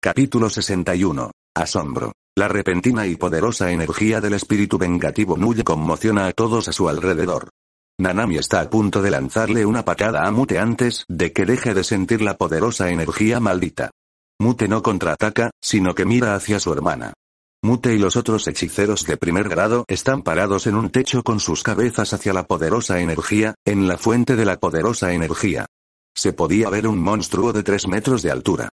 Capítulo 61. Asombro. La repentina y poderosa energía del espíritu vengativo Nuye conmociona a todos a su alrededor. Nanami está a punto de lanzarle una patada a Mute antes de que deje de sentir la poderosa energía maldita. Mute no contraataca, sino que mira hacia su hermana. Mute y los otros hechiceros de primer grado están parados en un techo con sus cabezas hacia la poderosa energía, en la fuente de la poderosa energía. Se podía ver un monstruo de tres metros de altura.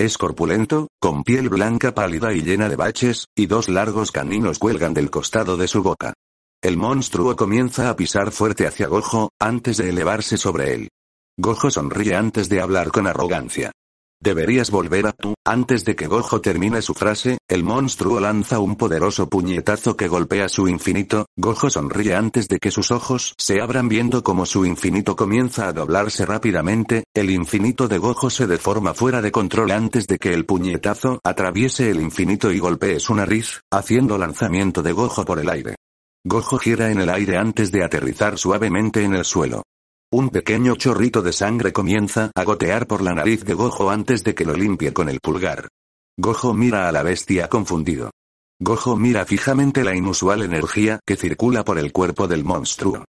Es corpulento, con piel blanca pálida y llena de baches, y dos largos caninos cuelgan del costado de su boca. El monstruo comienza a pisar fuerte hacia Gojo, antes de elevarse sobre él. Gojo sonríe antes de hablar con arrogancia. Deberías volver a tú. Antes de que Gojo termine su frase, el monstruo lanza un poderoso puñetazo que golpea su infinito. Gojo sonríe antes de que sus ojos se abran viendo como su infinito comienza a doblarse rápidamente. El infinito de Gojo se deforma fuera de control antes de que el puñetazo atraviese el infinito y golpee su nariz, haciendo lanzamiento de Gojo por el aire. Gojo gira en el aire antes de aterrizar suavemente en el suelo. Un pequeño chorrito de sangre comienza a gotear por la nariz de Gojo antes de que lo limpie con el pulgar. Gojo mira a la bestia confundido. Gojo mira fijamente la inusual energía que circula por el cuerpo del monstruo.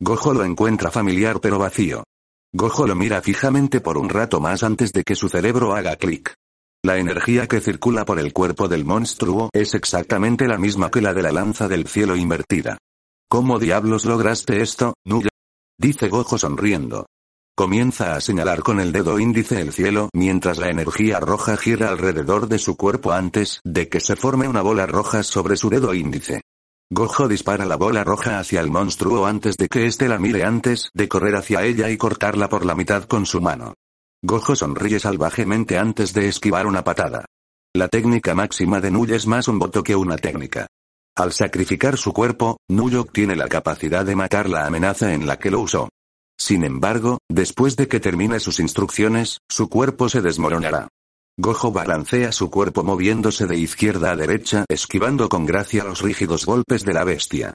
Gojo lo encuentra familiar pero vacío. Gojo lo mira fijamente por un rato más antes de que su cerebro haga clic. La energía que circula por el cuerpo del monstruo es exactamente la misma que la de la lanza del cielo invertida. ¿Cómo diablos lograste esto, Nuya? dice Gojo sonriendo. Comienza a señalar con el dedo índice el cielo mientras la energía roja gira alrededor de su cuerpo antes de que se forme una bola roja sobre su dedo índice. Gojo dispara la bola roja hacia el monstruo antes de que éste la mire antes de correr hacia ella y cortarla por la mitad con su mano. Gojo sonríe salvajemente antes de esquivar una patada. La técnica máxima de Nui es más un voto que una técnica. Al sacrificar su cuerpo, Nuyok tiene la capacidad de matar la amenaza en la que lo usó. Sin embargo, después de que termine sus instrucciones, su cuerpo se desmoronará. Gojo balancea su cuerpo moviéndose de izquierda a derecha, esquivando con gracia los rígidos golpes de la bestia.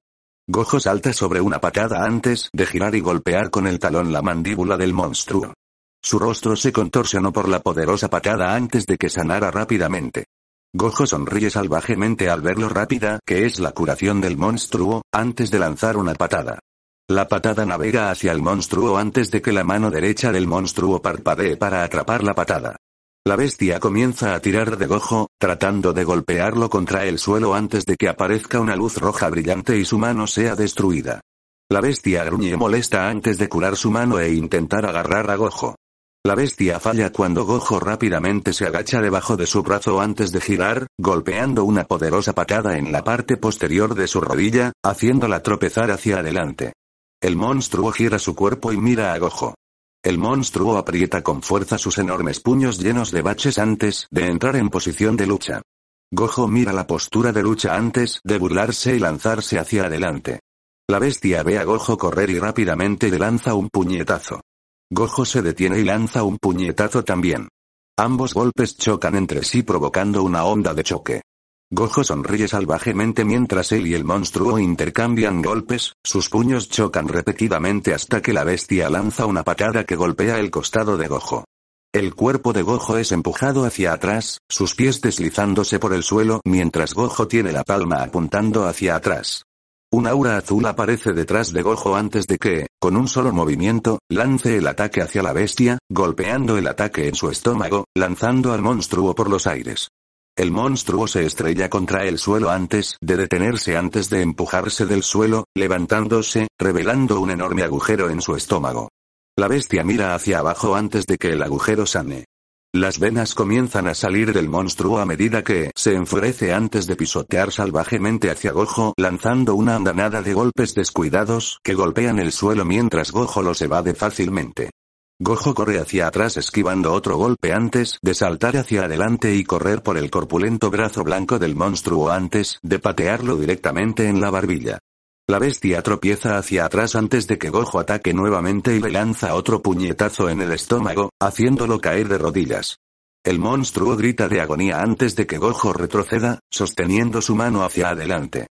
Gojo salta sobre una patada antes de girar y golpear con el talón la mandíbula del monstruo. Su rostro se contorsionó por la poderosa patada antes de que sanara rápidamente. Gojo sonríe salvajemente al ver lo rápida que es la curación del monstruo, antes de lanzar una patada. La patada navega hacia el monstruo antes de que la mano derecha del monstruo parpadee para atrapar la patada. La bestia comienza a tirar de Gojo, tratando de golpearlo contra el suelo antes de que aparezca una luz roja brillante y su mano sea destruida. La bestia gruñe molesta antes de curar su mano e intentar agarrar a Gojo. La bestia falla cuando Gojo rápidamente se agacha debajo de su brazo antes de girar, golpeando una poderosa patada en la parte posterior de su rodilla, haciéndola tropezar hacia adelante. El monstruo gira su cuerpo y mira a Gojo. El monstruo aprieta con fuerza sus enormes puños llenos de baches antes de entrar en posición de lucha. Gojo mira la postura de lucha antes de burlarse y lanzarse hacia adelante. La bestia ve a Gojo correr y rápidamente le lanza un puñetazo. Gojo se detiene y lanza un puñetazo también. Ambos golpes chocan entre sí provocando una onda de choque. Gojo sonríe salvajemente mientras él y el monstruo intercambian golpes, sus puños chocan repetidamente hasta que la bestia lanza una patada que golpea el costado de Gojo. El cuerpo de Gojo es empujado hacia atrás, sus pies deslizándose por el suelo mientras Gojo tiene la palma apuntando hacia atrás. Un aura azul aparece detrás de Gojo antes de que, con un solo movimiento, lance el ataque hacia la bestia, golpeando el ataque en su estómago, lanzando al monstruo por los aires. El monstruo se estrella contra el suelo antes de detenerse antes de empujarse del suelo, levantándose, revelando un enorme agujero en su estómago. La bestia mira hacia abajo antes de que el agujero sane. Las venas comienzan a salir del monstruo a medida que se enfurece antes de pisotear salvajemente hacia Gojo, lanzando una andanada de golpes descuidados que golpean el suelo mientras Gojo los evade fácilmente. Gojo corre hacia atrás esquivando otro golpe antes de saltar hacia adelante y correr por el corpulento brazo blanco del monstruo antes de patearlo directamente en la barbilla. La bestia tropieza hacia atrás antes de que Gojo ataque nuevamente y le lanza otro puñetazo en el estómago, haciéndolo caer de rodillas. El monstruo grita de agonía antes de que Gojo retroceda, sosteniendo su mano hacia adelante.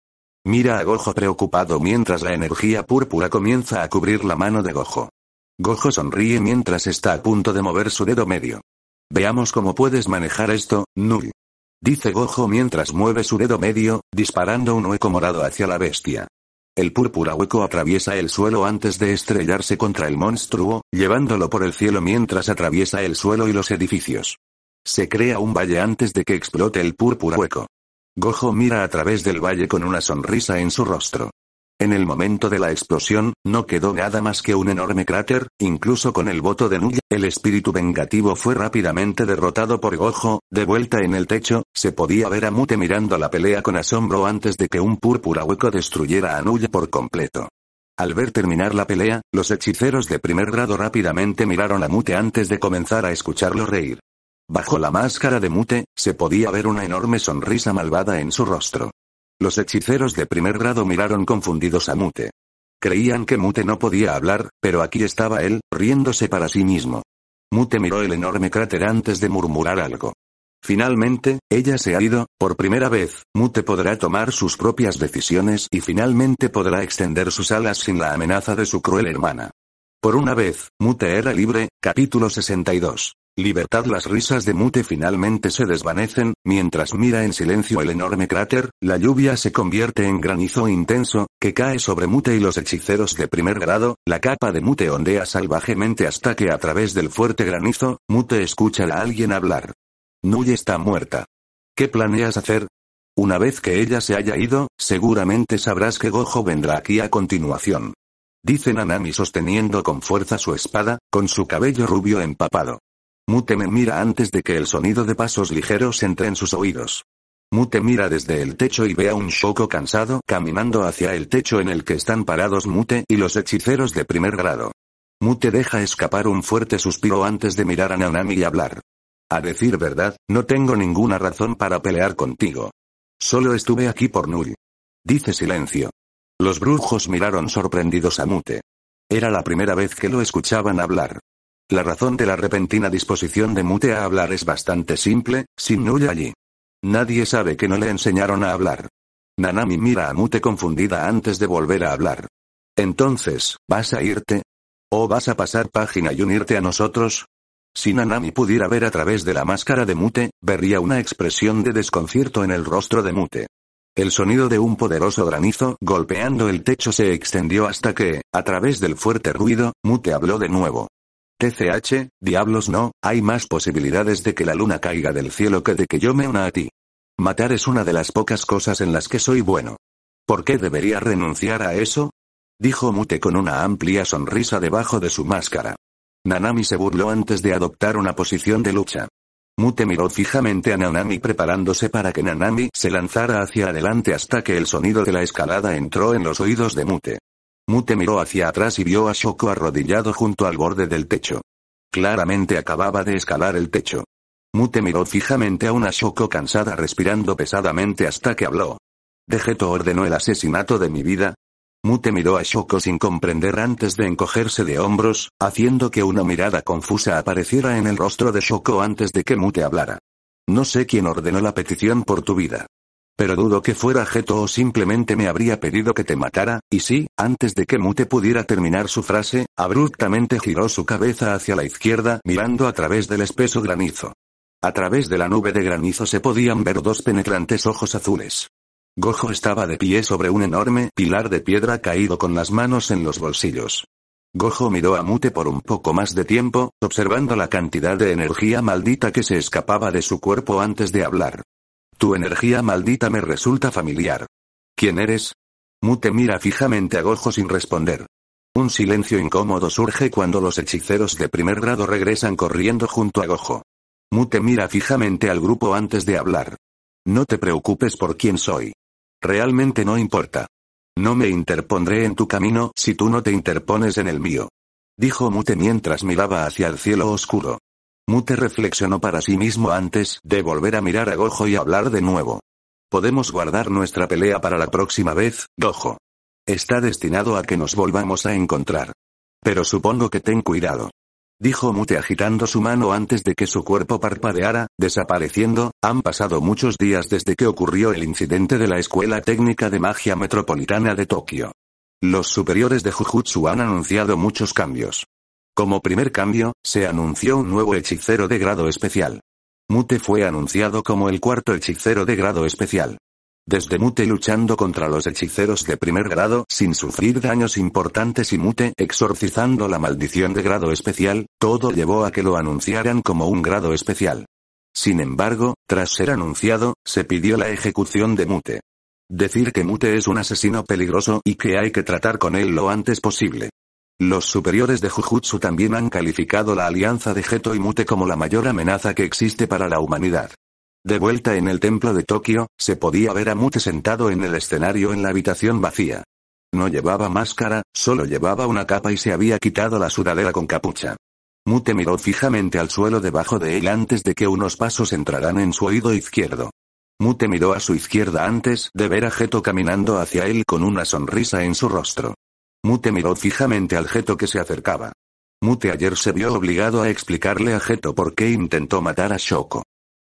Mira a Gojo preocupado mientras la energía púrpura comienza a cubrir la mano de Gojo. Gojo sonríe mientras está a punto de mover su dedo medio. Veamos cómo puedes manejar esto, Nui. Dice Gojo mientras mueve su dedo medio, disparando un hueco morado hacia la bestia. El púrpura hueco atraviesa el suelo antes de estrellarse contra el monstruo, llevándolo por el cielo mientras atraviesa el suelo y los edificios. Se crea un valle antes de que explote el púrpura hueco. Gojo mira a través del valle con una sonrisa en su rostro. En el momento de la explosión, no quedó nada más que un enorme cráter, incluso con el voto de Nuya, el espíritu vengativo fue rápidamente derrotado por Gojo, de vuelta en el techo, se podía ver a Mute mirando la pelea con asombro antes de que un púrpura hueco destruyera a Nuya por completo. Al ver terminar la pelea, los hechiceros de primer grado rápidamente miraron a Mute antes de comenzar a escucharlo reír. Bajo la máscara de Mute, se podía ver una enorme sonrisa malvada en su rostro. Los hechiceros de primer grado miraron confundidos a Mute. Creían que Mute no podía hablar, pero aquí estaba él, riéndose para sí mismo. Mute miró el enorme cráter antes de murmurar algo. Finalmente, ella se ha ido, por primera vez, Mute podrá tomar sus propias decisiones y finalmente podrá extender sus alas sin la amenaza de su cruel hermana. Por una vez, Mute era libre, capítulo 62. Libertad Las risas de Mute finalmente se desvanecen, mientras mira en silencio el enorme cráter, la lluvia se convierte en granizo intenso, que cae sobre Mute y los hechiceros de primer grado, la capa de Mute ondea salvajemente hasta que a través del fuerte granizo, Mute escucha a alguien hablar. Nui está muerta. ¿Qué planeas hacer? Una vez que ella se haya ido, seguramente sabrás que Gojo vendrá aquí a continuación. Dice Nanami sosteniendo con fuerza su espada, con su cabello rubio empapado. Mute me mira antes de que el sonido de pasos ligeros entre en sus oídos. Mute mira desde el techo y ve a un Shoko cansado caminando hacia el techo en el que están parados Mute y los hechiceros de primer grado. Mute deja escapar un fuerte suspiro antes de mirar a Nanami y hablar. A decir verdad, no tengo ninguna razón para pelear contigo. Solo estuve aquí por Null. Dice silencio. Los brujos miraron sorprendidos a Mute. Era la primera vez que lo escuchaban hablar. La razón de la repentina disposición de Mute a hablar es bastante simple, sin Nuya allí. Nadie sabe que no le enseñaron a hablar. Nanami mira a Mute confundida antes de volver a hablar. Entonces, ¿vas a irte? ¿O vas a pasar página y unirte a nosotros? Si Nanami pudiera ver a través de la máscara de Mute, vería una expresión de desconcierto en el rostro de Mute. El sonido de un poderoso granizo golpeando el techo se extendió hasta que, a través del fuerte ruido, Mute habló de nuevo. TCH, diablos no, hay más posibilidades de que la luna caiga del cielo que de que yo me una a ti. Matar es una de las pocas cosas en las que soy bueno. ¿Por qué debería renunciar a eso? Dijo Mute con una amplia sonrisa debajo de su máscara. Nanami se burló antes de adoptar una posición de lucha. Mute miró fijamente a Nanami preparándose para que Nanami se lanzara hacia adelante hasta que el sonido de la escalada entró en los oídos de Mute. Mute miró hacia atrás y vio a Shoko arrodillado junto al borde del techo. Claramente acababa de escalar el techo. Mute miró fijamente a una Shoko cansada respirando pesadamente hasta que habló. Dejeto ordenó el asesinato de mi vida. Mute miró a Shoko sin comprender antes de encogerse de hombros, haciendo que una mirada confusa apareciera en el rostro de Shoko antes de que Mute hablara. No sé quién ordenó la petición por tu vida. Pero dudo que fuera Jeto o simplemente me habría pedido que te matara, y sí, antes de que Mute pudiera terminar su frase, abruptamente giró su cabeza hacia la izquierda mirando a través del espeso granizo. A través de la nube de granizo se podían ver dos penetrantes ojos azules. Gojo estaba de pie sobre un enorme pilar de piedra caído con las manos en los bolsillos. Gojo miró a Mute por un poco más de tiempo, observando la cantidad de energía maldita que se escapaba de su cuerpo antes de hablar. Tu energía maldita me resulta familiar. ¿Quién eres? Mute mira fijamente a Gojo sin responder. Un silencio incómodo surge cuando los hechiceros de primer grado regresan corriendo junto a Gojo. Mute mira fijamente al grupo antes de hablar. No te preocupes por quién soy. Realmente no importa. No me interpondré en tu camino si tú no te interpones en el mío. Dijo Mute mientras miraba hacia el cielo oscuro. Mute reflexionó para sí mismo antes de volver a mirar a Gojo y hablar de nuevo. Podemos guardar nuestra pelea para la próxima vez, Gojo. Está destinado a que nos volvamos a encontrar. Pero supongo que ten cuidado. Dijo Mute agitando su mano antes de que su cuerpo parpadeara, desapareciendo, han pasado muchos días desde que ocurrió el incidente de la Escuela Técnica de Magia Metropolitana de Tokio. Los superiores de Jujutsu han anunciado muchos cambios. Como primer cambio, se anunció un nuevo hechicero de grado especial. Mute fue anunciado como el cuarto hechicero de grado especial. Desde Mute luchando contra los hechiceros de primer grado sin sufrir daños importantes y Mute exorcizando la maldición de grado especial, todo llevó a que lo anunciaran como un grado especial. Sin embargo, tras ser anunciado, se pidió la ejecución de Mute. Decir que Mute es un asesino peligroso y que hay que tratar con él lo antes posible. Los superiores de Jujutsu también han calificado la alianza de Geto y Mute como la mayor amenaza que existe para la humanidad. De vuelta en el templo de Tokio, se podía ver a Mute sentado en el escenario en la habitación vacía. No llevaba máscara, solo llevaba una capa y se había quitado la sudadera con capucha. Mute miró fijamente al suelo debajo de él antes de que unos pasos entraran en su oído izquierdo. Mute miró a su izquierda antes de ver a Geto caminando hacia él con una sonrisa en su rostro. Mute miró fijamente al Geto que se acercaba. Mute ayer se vio obligado a explicarle a Geto por qué intentó matar a Shoko.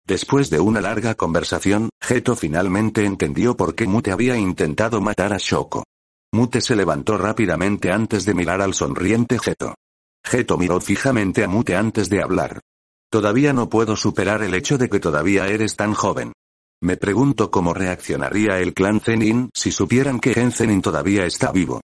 Después de una larga conversación, Geto finalmente entendió por qué Mute había intentado matar a Shoko. Mute se levantó rápidamente antes de mirar al sonriente Geto. Geto miró fijamente a Mute antes de hablar. Todavía no puedo superar el hecho de que todavía eres tan joven. Me pregunto cómo reaccionaría el clan Zenin si supieran que Gen Zenin todavía está vivo.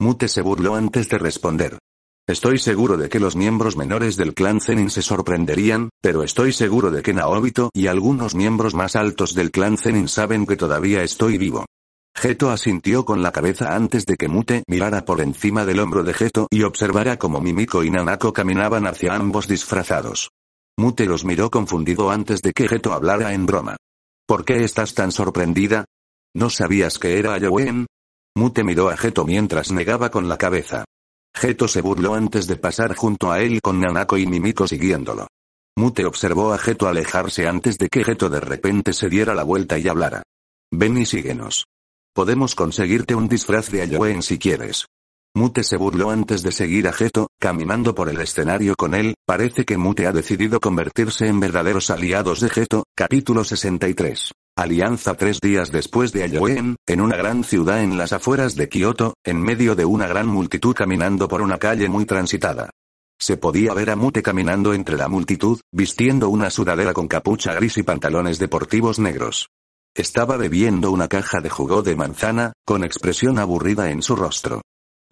Mute se burló antes de responder. Estoy seguro de que los miembros menores del clan Zenin se sorprenderían, pero estoy seguro de que Naobito y algunos miembros más altos del clan Zenin saben que todavía estoy vivo. Geto asintió con la cabeza antes de que Mute mirara por encima del hombro de Geto y observara cómo Mimiko y Nanako caminaban hacia ambos disfrazados. Mute los miró confundido antes de que Geto hablara en broma. ¿Por qué estás tan sorprendida? ¿No sabías que era Ayowen? Mute miró a Geto mientras negaba con la cabeza. Geto se burló antes de pasar junto a él con Nanako y Mimiko siguiéndolo. Mute observó a Geto alejarse antes de que Geto de repente se diera la vuelta y hablara. Ven y síguenos. Podemos conseguirte un disfraz de Ayoen si quieres. Mute se burló antes de seguir a Geto, caminando por el escenario con él, parece que Mute ha decidido convertirse en verdaderos aliados de Geto, capítulo 63. Alianza tres días después de Ayoen, en una gran ciudad en las afueras de Kioto, en medio de una gran multitud caminando por una calle muy transitada. Se podía ver a Mute caminando entre la multitud, vistiendo una sudadera con capucha gris y pantalones deportivos negros. Estaba bebiendo una caja de jugo de manzana, con expresión aburrida en su rostro.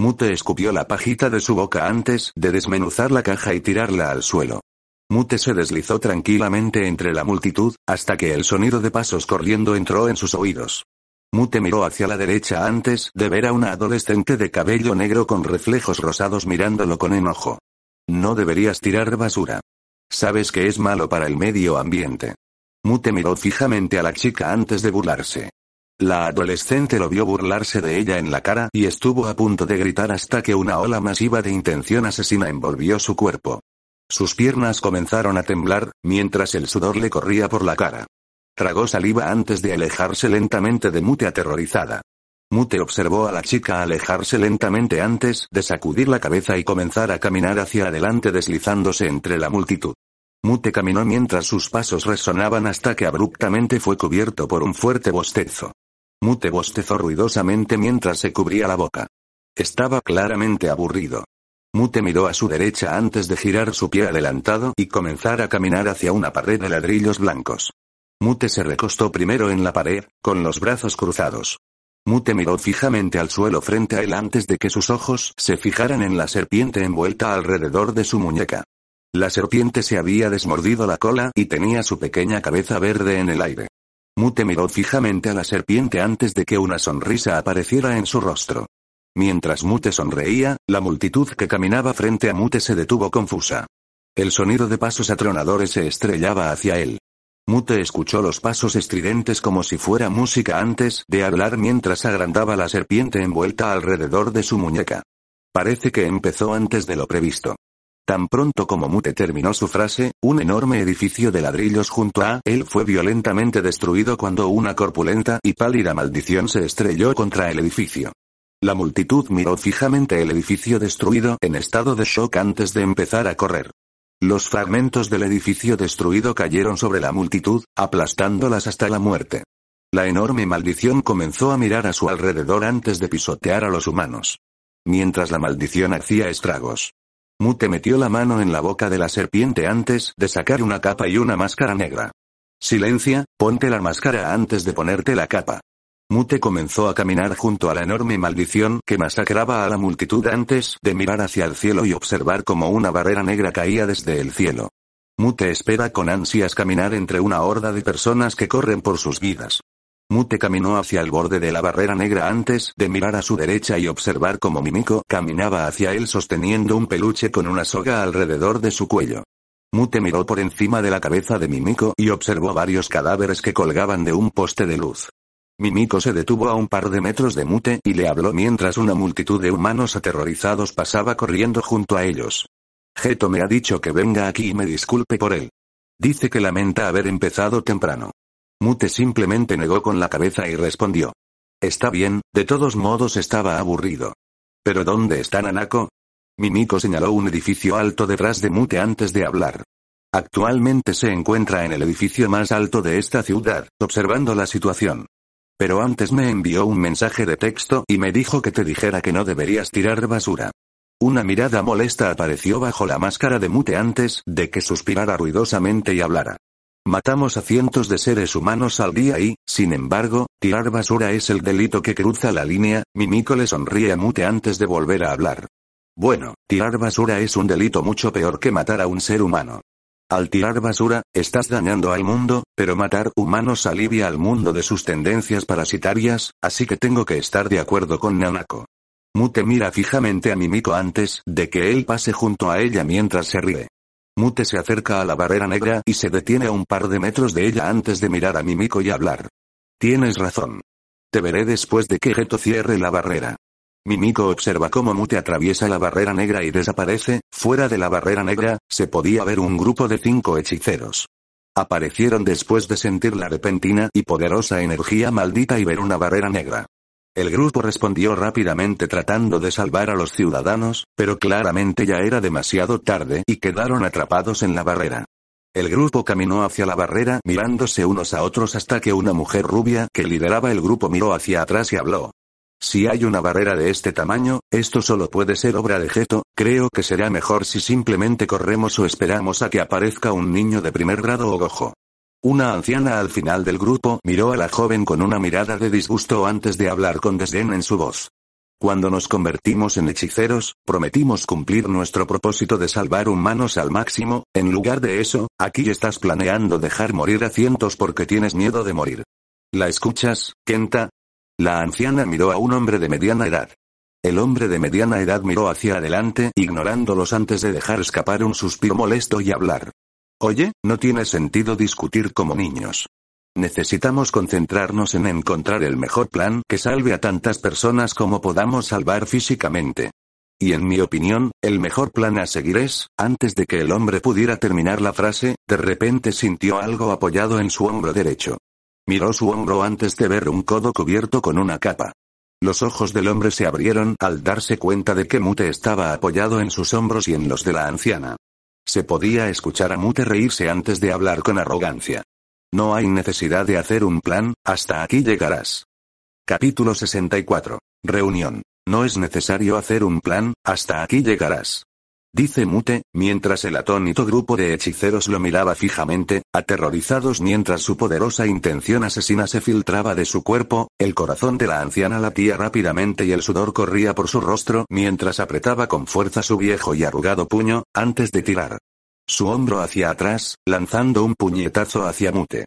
Mute escupió la pajita de su boca antes de desmenuzar la caja y tirarla al suelo. Mute se deslizó tranquilamente entre la multitud, hasta que el sonido de pasos corriendo entró en sus oídos. Mute miró hacia la derecha antes de ver a una adolescente de cabello negro con reflejos rosados mirándolo con enojo. No deberías tirar basura. Sabes que es malo para el medio ambiente. Mute miró fijamente a la chica antes de burlarse. La adolescente lo vio burlarse de ella en la cara y estuvo a punto de gritar hasta que una ola masiva de intención asesina envolvió su cuerpo. Sus piernas comenzaron a temblar, mientras el sudor le corría por la cara. Tragó saliva antes de alejarse lentamente de Mute aterrorizada. Mute observó a la chica alejarse lentamente antes de sacudir la cabeza y comenzar a caminar hacia adelante deslizándose entre la multitud. Mute caminó mientras sus pasos resonaban hasta que abruptamente fue cubierto por un fuerte bostezo. Mute bostezó ruidosamente mientras se cubría la boca. Estaba claramente aburrido. Mute miró a su derecha antes de girar su pie adelantado y comenzar a caminar hacia una pared de ladrillos blancos. Mute se recostó primero en la pared, con los brazos cruzados. Mute miró fijamente al suelo frente a él antes de que sus ojos se fijaran en la serpiente envuelta alrededor de su muñeca. La serpiente se había desmordido la cola y tenía su pequeña cabeza verde en el aire. Mute miró fijamente a la serpiente antes de que una sonrisa apareciera en su rostro. Mientras Mute sonreía, la multitud que caminaba frente a Mute se detuvo confusa. El sonido de pasos atronadores se estrellaba hacia él. Mute escuchó los pasos estridentes como si fuera música antes de hablar mientras agrandaba la serpiente envuelta alrededor de su muñeca. Parece que empezó antes de lo previsto. Tan pronto como Mute terminó su frase, un enorme edificio de ladrillos junto a él fue violentamente destruido cuando una corpulenta y pálida maldición se estrelló contra el edificio. La multitud miró fijamente el edificio destruido en estado de shock antes de empezar a correr. Los fragmentos del edificio destruido cayeron sobre la multitud, aplastándolas hasta la muerte. La enorme maldición comenzó a mirar a su alrededor antes de pisotear a los humanos. Mientras la maldición hacía estragos. Mute metió la mano en la boca de la serpiente antes de sacar una capa y una máscara negra. Silencia, ponte la máscara antes de ponerte la capa. Mute comenzó a caminar junto a la enorme maldición que masacraba a la multitud antes de mirar hacia el cielo y observar cómo una barrera negra caía desde el cielo. Mute espera con ansias caminar entre una horda de personas que corren por sus vidas. Mute caminó hacia el borde de la barrera negra antes de mirar a su derecha y observar cómo Mimiko caminaba hacia él sosteniendo un peluche con una soga alrededor de su cuello. Mute miró por encima de la cabeza de Mimiko y observó varios cadáveres que colgaban de un poste de luz. Mimiko se detuvo a un par de metros de Mute y le habló mientras una multitud de humanos aterrorizados pasaba corriendo junto a ellos. Geto me ha dicho que venga aquí y me disculpe por él. Dice que lamenta haber empezado temprano. Mute simplemente negó con la cabeza y respondió. Está bien, de todos modos estaba aburrido. ¿Pero dónde está Nanako? Mimiko señaló un edificio alto detrás de Mute antes de hablar. Actualmente se encuentra en el edificio más alto de esta ciudad, observando la situación. Pero antes me envió un mensaje de texto y me dijo que te dijera que no deberías tirar basura. Una mirada molesta apareció bajo la máscara de mute antes de que suspirara ruidosamente y hablara. Matamos a cientos de seres humanos al día y, sin embargo, tirar basura es el delito que cruza la línea, Mimico le sonríe a Mute antes de volver a hablar. Bueno, tirar basura es un delito mucho peor que matar a un ser humano. Al tirar basura, estás dañando al mundo, pero matar humanos alivia al mundo de sus tendencias parasitarias, así que tengo que estar de acuerdo con Nanako. Mute mira fijamente a Mimiko antes de que él pase junto a ella mientras se ríe. Mute se acerca a la barrera negra y se detiene a un par de metros de ella antes de mirar a Mimiko y hablar. Tienes razón. Te veré después de que Geto cierre la barrera. Mimiko observa cómo Mute atraviesa la barrera negra y desaparece, fuera de la barrera negra, se podía ver un grupo de cinco hechiceros. Aparecieron después de sentir la repentina y poderosa energía maldita y ver una barrera negra. El grupo respondió rápidamente tratando de salvar a los ciudadanos, pero claramente ya era demasiado tarde y quedaron atrapados en la barrera. El grupo caminó hacia la barrera mirándose unos a otros hasta que una mujer rubia que lideraba el grupo miró hacia atrás y habló. Si hay una barrera de este tamaño, esto solo puede ser obra de Geto, creo que será mejor si simplemente corremos o esperamos a que aparezca un niño de primer grado o gojo. Una anciana al final del grupo miró a la joven con una mirada de disgusto antes de hablar con desdén en su voz. Cuando nos convertimos en hechiceros, prometimos cumplir nuestro propósito de salvar humanos al máximo, en lugar de eso, aquí estás planeando dejar morir a cientos porque tienes miedo de morir. ¿La escuchas, Kenta? La anciana miró a un hombre de mediana edad. El hombre de mediana edad miró hacia adelante, ignorándolos antes de dejar escapar un suspiro molesto y hablar. Oye, no tiene sentido discutir como niños. Necesitamos concentrarnos en encontrar el mejor plan que salve a tantas personas como podamos salvar físicamente. Y en mi opinión, el mejor plan a seguir es, antes de que el hombre pudiera terminar la frase, de repente sintió algo apoyado en su hombro derecho. Miró su hombro antes de ver un codo cubierto con una capa. Los ojos del hombre se abrieron al darse cuenta de que Mute estaba apoyado en sus hombros y en los de la anciana. Se podía escuchar a Mute reírse antes de hablar con arrogancia. No hay necesidad de hacer un plan, hasta aquí llegarás. Capítulo 64. Reunión. No es necesario hacer un plan, hasta aquí llegarás dice Mute, mientras el atónito grupo de hechiceros lo miraba fijamente, aterrorizados mientras su poderosa intención asesina se filtraba de su cuerpo, el corazón de la anciana latía rápidamente y el sudor corría por su rostro mientras apretaba con fuerza su viejo y arrugado puño, antes de tirar su hombro hacia atrás, lanzando un puñetazo hacia Mute.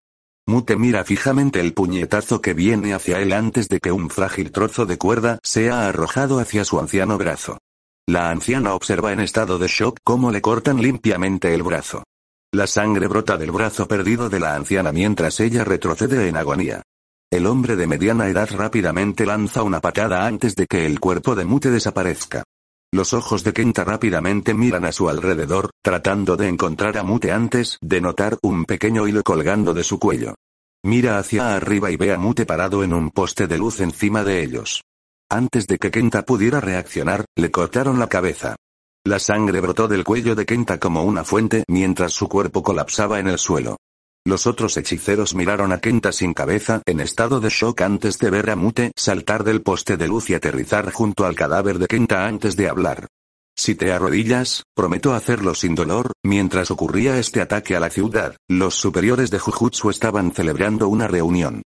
Mute mira fijamente el puñetazo que viene hacia él antes de que un frágil trozo de cuerda sea arrojado hacia su anciano brazo. La anciana observa en estado de shock cómo le cortan limpiamente el brazo. La sangre brota del brazo perdido de la anciana mientras ella retrocede en agonía. El hombre de mediana edad rápidamente lanza una patada antes de que el cuerpo de Mute desaparezca. Los ojos de Kenta rápidamente miran a su alrededor, tratando de encontrar a Mute antes de notar un pequeño hilo colgando de su cuello. Mira hacia arriba y ve a Mute parado en un poste de luz encima de ellos. Antes de que Kenta pudiera reaccionar, le cortaron la cabeza. La sangre brotó del cuello de Kenta como una fuente mientras su cuerpo colapsaba en el suelo. Los otros hechiceros miraron a Kenta sin cabeza en estado de shock antes de ver a Mute saltar del poste de luz y aterrizar junto al cadáver de Kenta antes de hablar. Si te arrodillas, prometo hacerlo sin dolor. Mientras ocurría este ataque a la ciudad, los superiores de Jujutsu estaban celebrando una reunión.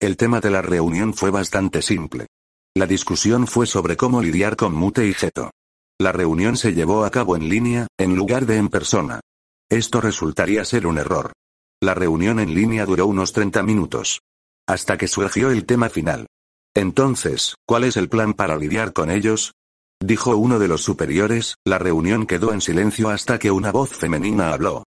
El tema de la reunión fue bastante simple. La discusión fue sobre cómo lidiar con Mute y Geto. La reunión se llevó a cabo en línea, en lugar de en persona. Esto resultaría ser un error. La reunión en línea duró unos 30 minutos. Hasta que surgió el tema final. Entonces, ¿cuál es el plan para lidiar con ellos? Dijo uno de los superiores, la reunión quedó en silencio hasta que una voz femenina habló.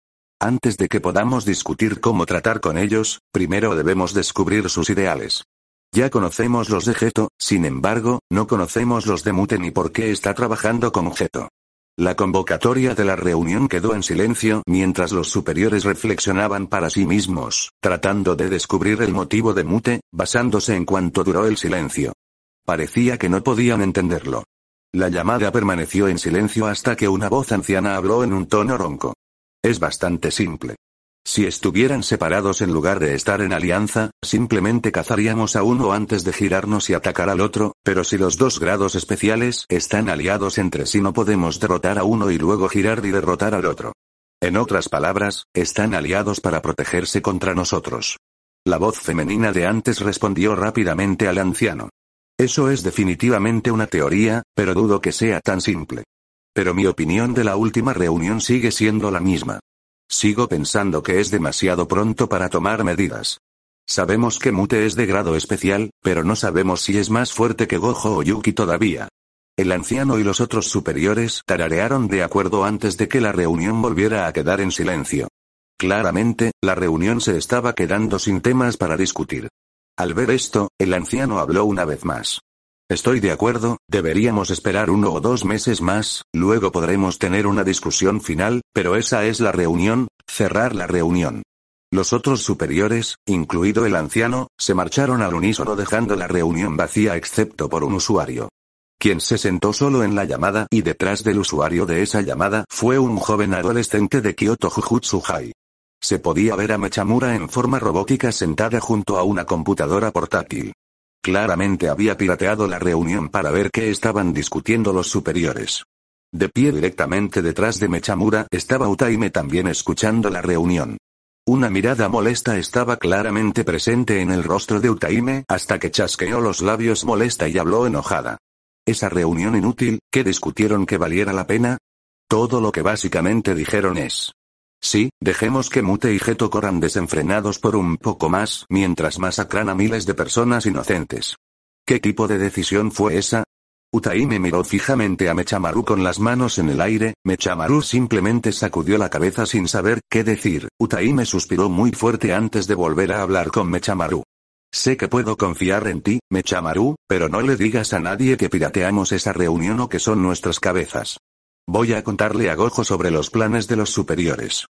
Antes de que podamos discutir cómo tratar con ellos, primero debemos descubrir sus ideales. Ya conocemos los de Geto, sin embargo, no conocemos los de Mute ni por qué está trabajando con Geto. La convocatoria de la reunión quedó en silencio mientras los superiores reflexionaban para sí mismos, tratando de descubrir el motivo de Mute, basándose en cuanto duró el silencio. Parecía que no podían entenderlo. La llamada permaneció en silencio hasta que una voz anciana habló en un tono ronco. Es bastante simple. Si estuvieran separados en lugar de estar en alianza, simplemente cazaríamos a uno antes de girarnos y atacar al otro, pero si los dos grados especiales están aliados entre sí no podemos derrotar a uno y luego girar y derrotar al otro. En otras palabras, están aliados para protegerse contra nosotros. La voz femenina de antes respondió rápidamente al anciano. Eso es definitivamente una teoría, pero dudo que sea tan simple. Pero mi opinión de la última reunión sigue siendo la misma. Sigo pensando que es demasiado pronto para tomar medidas. Sabemos que Mute es de grado especial, pero no sabemos si es más fuerte que Gojo o Yuki todavía. El anciano y los otros superiores tararearon de acuerdo antes de que la reunión volviera a quedar en silencio. Claramente, la reunión se estaba quedando sin temas para discutir. Al ver esto, el anciano habló una vez más. Estoy de acuerdo, deberíamos esperar uno o dos meses más, luego podremos tener una discusión final, pero esa es la reunión, cerrar la reunión. Los otros superiores, incluido el anciano, se marcharon al unísono dejando la reunión vacía excepto por un usuario. Quien se sentó solo en la llamada y detrás del usuario de esa llamada fue un joven adolescente de Kyoto Jujutsu High. Se podía ver a Mechamura en forma robótica sentada junto a una computadora portátil. Claramente había pirateado la reunión para ver qué estaban discutiendo los superiores. De pie directamente detrás de Mechamura estaba Utaime también escuchando la reunión. Una mirada molesta estaba claramente presente en el rostro de Utaime hasta que chasqueó los labios molesta y habló enojada. Esa reunión inútil, ¿qué discutieron que valiera la pena? Todo lo que básicamente dijeron es, Sí, dejemos que Mute y Geto corran desenfrenados por un poco más mientras masacran a miles de personas inocentes. ¿Qué tipo de decisión fue esa? Utaí miró fijamente a Mechamaru con las manos en el aire, Mechamaru simplemente sacudió la cabeza sin saber qué decir, Utaí suspiró muy fuerte antes de volver a hablar con Mechamaru. Sé que puedo confiar en ti, Mechamaru, pero no le digas a nadie que pirateamos esa reunión o que son nuestras cabezas. Voy a contarle a Gojo sobre los planes de los superiores.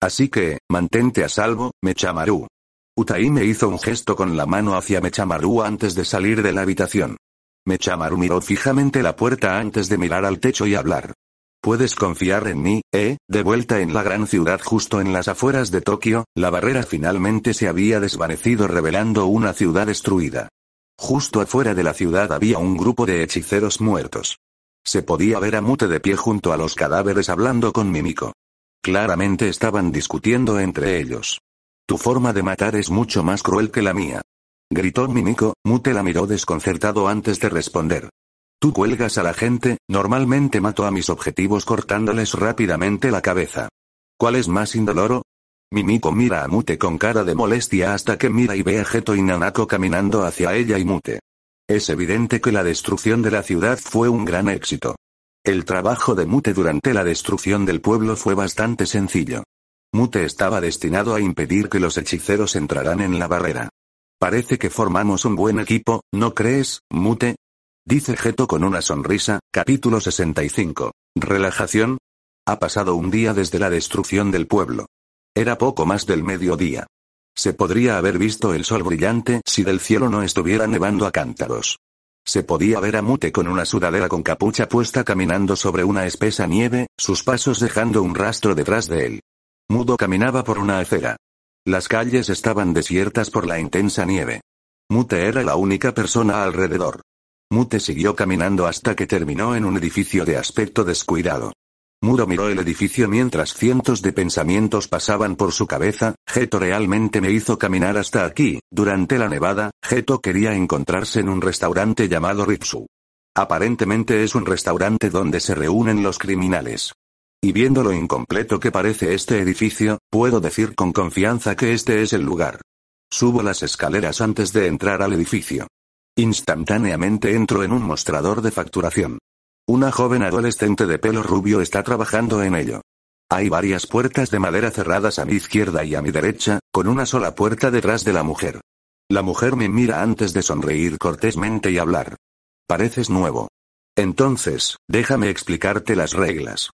Así que, mantente a salvo, Mechamaru. Utaí me hizo un gesto con la mano hacia Mechamaru antes de salir de la habitación. Mechamaru miró fijamente la puerta antes de mirar al techo y hablar. Puedes confiar en mí, ¿eh? De vuelta en la gran ciudad justo en las afueras de Tokio, la barrera finalmente se había desvanecido revelando una ciudad destruida. Justo afuera de la ciudad había un grupo de hechiceros muertos. Se podía ver a Mute de pie junto a los cadáveres hablando con Mimiko. Claramente estaban discutiendo entre ellos. Tu forma de matar es mucho más cruel que la mía. Gritó Mimiko, Mute la miró desconcertado antes de responder. Tú cuelgas a la gente, normalmente mato a mis objetivos cortándoles rápidamente la cabeza. ¿Cuál es más indoloro? Mimiko mira a Mute con cara de molestia hasta que mira y ve a Geto y Nanako caminando hacia ella y Mute. Es evidente que la destrucción de la ciudad fue un gran éxito. El trabajo de Mute durante la destrucción del pueblo fue bastante sencillo. Mute estaba destinado a impedir que los hechiceros entraran en la barrera. Parece que formamos un buen equipo, ¿no crees, Mute? Dice Geto con una sonrisa, capítulo 65. Relajación. Ha pasado un día desde la destrucción del pueblo. Era poco más del mediodía. Se podría haber visto el sol brillante si del cielo no estuviera nevando a cántaros. Se podía ver a Mute con una sudadera con capucha puesta caminando sobre una espesa nieve, sus pasos dejando un rastro detrás de él. Mudo caminaba por una acera. Las calles estaban desiertas por la intensa nieve. Mute era la única persona alrededor. Mute siguió caminando hasta que terminó en un edificio de aspecto descuidado. Muro miró el edificio mientras cientos de pensamientos pasaban por su cabeza, Geto realmente me hizo caminar hasta aquí, durante la nevada, Geto quería encontrarse en un restaurante llamado Ritsu. Aparentemente es un restaurante donde se reúnen los criminales. Y viendo lo incompleto que parece este edificio, puedo decir con confianza que este es el lugar. Subo las escaleras antes de entrar al edificio. Instantáneamente entro en un mostrador de facturación. Una joven adolescente de pelo rubio está trabajando en ello. Hay varias puertas de madera cerradas a mi izquierda y a mi derecha, con una sola puerta detrás de la mujer. La mujer me mira antes de sonreír cortésmente y hablar. Pareces nuevo. Entonces, déjame explicarte las reglas.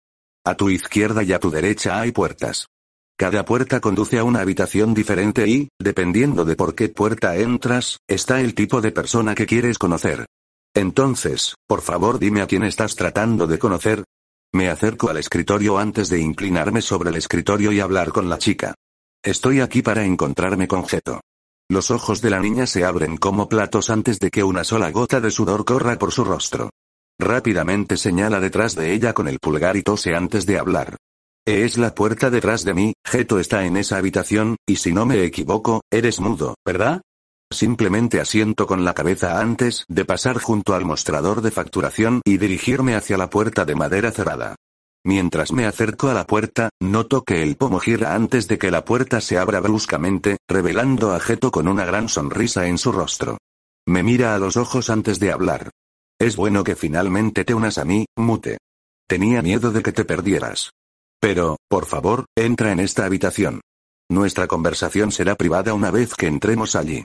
A tu izquierda y a tu derecha hay puertas. Cada puerta conduce a una habitación diferente y, dependiendo de por qué puerta entras, está el tipo de persona que quieres conocer. Entonces, por favor dime a quién estás tratando de conocer. Me acerco al escritorio antes de inclinarme sobre el escritorio y hablar con la chica. Estoy aquí para encontrarme con Geto. Los ojos de la niña se abren como platos antes de que una sola gota de sudor corra por su rostro. Rápidamente señala detrás de ella con el pulgar y tose antes de hablar. Es la puerta detrás de mí, Geto está en esa habitación, y si no me equivoco, eres mudo, ¿verdad? Simplemente asiento con la cabeza antes de pasar junto al mostrador de facturación y dirigirme hacia la puerta de madera cerrada. Mientras me acerco a la puerta, noto que el pomo gira antes de que la puerta se abra bruscamente, revelando a Jeto con una gran sonrisa en su rostro. Me mira a los ojos antes de hablar. Es bueno que finalmente te unas a mí, Mute. Tenía miedo de que te perdieras. Pero, por favor, entra en esta habitación. Nuestra conversación será privada una vez que entremos allí.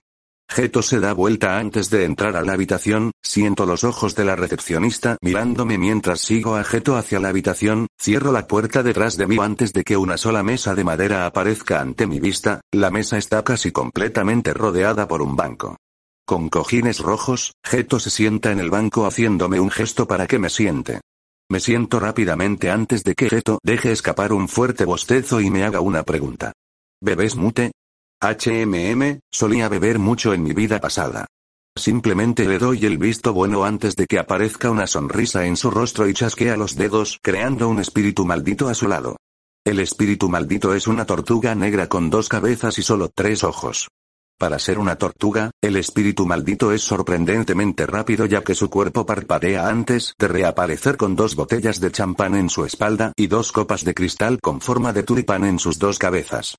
Geto se da vuelta antes de entrar a la habitación, siento los ojos de la recepcionista mirándome mientras sigo a Geto hacia la habitación, cierro la puerta detrás de mí antes de que una sola mesa de madera aparezca ante mi vista, la mesa está casi completamente rodeada por un banco. Con cojines rojos, Geto se sienta en el banco haciéndome un gesto para que me siente. Me siento rápidamente antes de que Geto deje escapar un fuerte bostezo y me haga una pregunta. ¿Bebés mute? HMM, solía beber mucho en mi vida pasada. Simplemente le doy el visto bueno antes de que aparezca una sonrisa en su rostro y chasquea los dedos, creando un espíritu maldito a su lado. El espíritu maldito es una tortuga negra con dos cabezas y solo tres ojos. Para ser una tortuga, el espíritu maldito es sorprendentemente rápido ya que su cuerpo parpadea antes de reaparecer con dos botellas de champán en su espalda y dos copas de cristal con forma de tulipán en sus dos cabezas.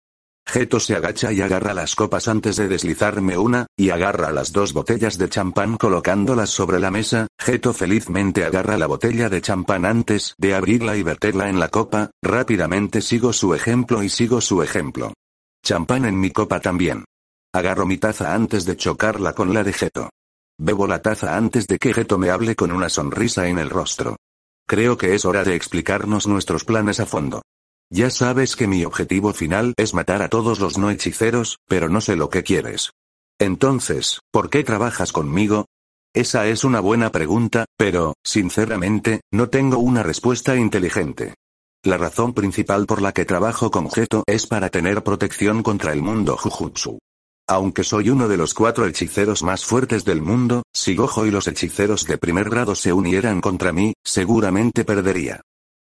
Geto se agacha y agarra las copas antes de deslizarme una, y agarra las dos botellas de champán colocándolas sobre la mesa, Geto felizmente agarra la botella de champán antes de abrirla y verterla en la copa, rápidamente sigo su ejemplo y sigo su ejemplo. Champán en mi copa también. Agarro mi taza antes de chocarla con la de Geto. Bebo la taza antes de que Geto me hable con una sonrisa en el rostro. Creo que es hora de explicarnos nuestros planes a fondo. Ya sabes que mi objetivo final es matar a todos los no hechiceros, pero no sé lo que quieres. Entonces, ¿por qué trabajas conmigo? Esa es una buena pregunta, pero, sinceramente, no tengo una respuesta inteligente. La razón principal por la que trabajo con Geto es para tener protección contra el mundo Jujutsu. Aunque soy uno de los cuatro hechiceros más fuertes del mundo, si Gojo y los hechiceros de primer grado se unieran contra mí, seguramente perdería.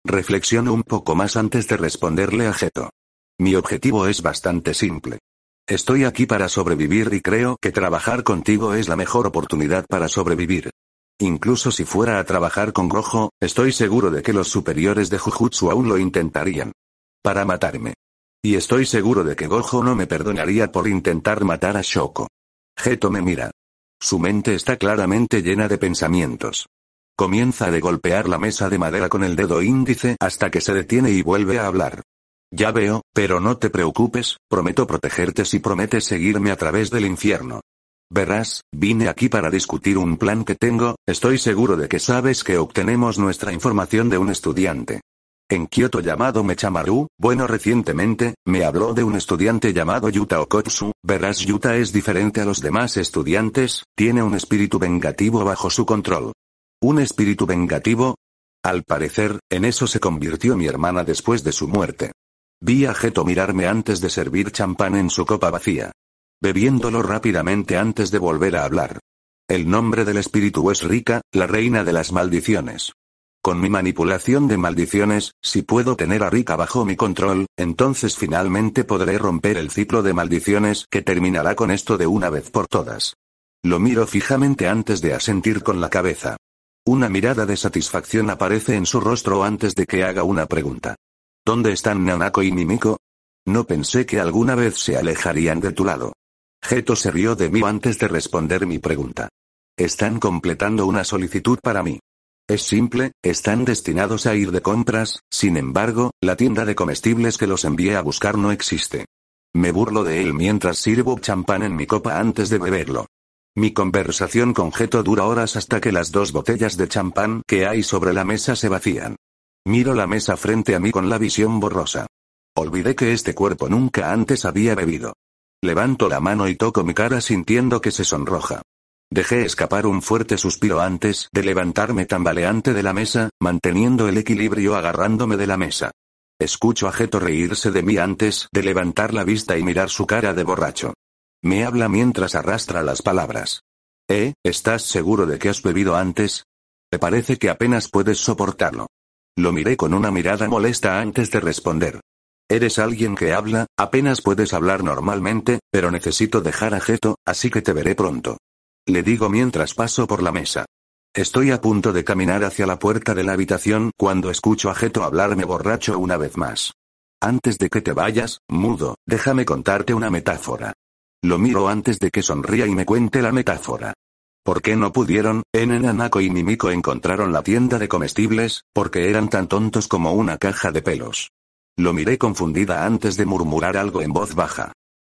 Reflexiono un poco más antes de responderle a Geto. Mi objetivo es bastante simple. Estoy aquí para sobrevivir y creo que trabajar contigo es la mejor oportunidad para sobrevivir. Incluso si fuera a trabajar con Gojo, estoy seguro de que los superiores de Jujutsu aún lo intentarían. Para matarme. Y estoy seguro de que Gojo no me perdonaría por intentar matar a Shoko. Geto me mira. Su mente está claramente llena de pensamientos. Comienza de golpear la mesa de madera con el dedo índice hasta que se detiene y vuelve a hablar. Ya veo, pero no te preocupes, prometo protegerte si prometes seguirme a través del infierno. Verás, vine aquí para discutir un plan que tengo, estoy seguro de que sabes que obtenemos nuestra información de un estudiante. En Kioto llamado Mechamaru, bueno recientemente, me habló de un estudiante llamado Yuta Okotsu, verás Yuta es diferente a los demás estudiantes, tiene un espíritu vengativo bajo su control. ¿Un espíritu vengativo? Al parecer, en eso se convirtió mi hermana después de su muerte. Vi a Geto mirarme antes de servir champán en su copa vacía. Bebiéndolo rápidamente antes de volver a hablar. El nombre del espíritu es Rika, la reina de las maldiciones. Con mi manipulación de maldiciones, si puedo tener a Rika bajo mi control, entonces finalmente podré romper el ciclo de maldiciones que terminará con esto de una vez por todas. Lo miro fijamente antes de asentir con la cabeza. Una mirada de satisfacción aparece en su rostro antes de que haga una pregunta. ¿Dónde están Nanako y Mimiko? No pensé que alguna vez se alejarían de tu lado. Geto se rió de mí antes de responder mi pregunta. Están completando una solicitud para mí. Es simple, están destinados a ir de compras, sin embargo, la tienda de comestibles que los envié a buscar no existe. Me burlo de él mientras sirvo champán en mi copa antes de beberlo. Mi conversación con Geto dura horas hasta que las dos botellas de champán que hay sobre la mesa se vacían. Miro la mesa frente a mí con la visión borrosa. Olvidé que este cuerpo nunca antes había bebido. Levanto la mano y toco mi cara sintiendo que se sonroja. Dejé escapar un fuerte suspiro antes de levantarme tambaleante de la mesa, manteniendo el equilibrio agarrándome de la mesa. Escucho a Geto reírse de mí antes de levantar la vista y mirar su cara de borracho. Me habla mientras arrastra las palabras. ¿Eh? ¿Estás seguro de que has bebido antes? Me parece que apenas puedes soportarlo. Lo miré con una mirada molesta antes de responder. Eres alguien que habla, apenas puedes hablar normalmente, pero necesito dejar a Geto, así que te veré pronto. Le digo mientras paso por la mesa. Estoy a punto de caminar hacia la puerta de la habitación cuando escucho a Geto hablarme borracho una vez más. Antes de que te vayas, mudo, déjame contarte una metáfora. Lo miro antes de que sonría y me cuente la metáfora. ¿Por qué no pudieron? Enenanako y Mimiko encontraron la tienda de comestibles, porque eran tan tontos como una caja de pelos. Lo miré confundida antes de murmurar algo en voz baja.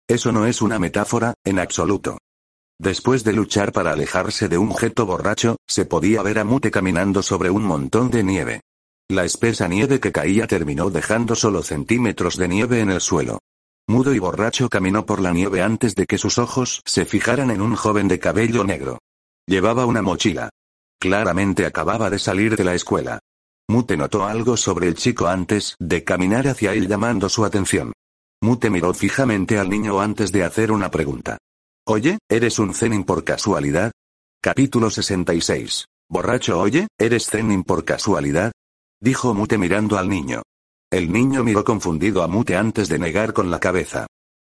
Eso no es una metáfora, en absoluto. Después de luchar para alejarse de un objeto borracho, se podía ver a Mute caminando sobre un montón de nieve. La espesa nieve que caía terminó dejando solo centímetros de nieve en el suelo. Mudo y borracho caminó por la nieve antes de que sus ojos se fijaran en un joven de cabello negro. Llevaba una mochila. Claramente acababa de salir de la escuela. Mute notó algo sobre el chico antes de caminar hacia él llamando su atención. Mute miró fijamente al niño antes de hacer una pregunta. Oye, ¿eres un Zenin por casualidad? Capítulo 66. Borracho, oye, ¿eres Zenin por casualidad? Dijo Mute mirando al niño. El niño miró confundido a Mute antes de negar con la cabeza.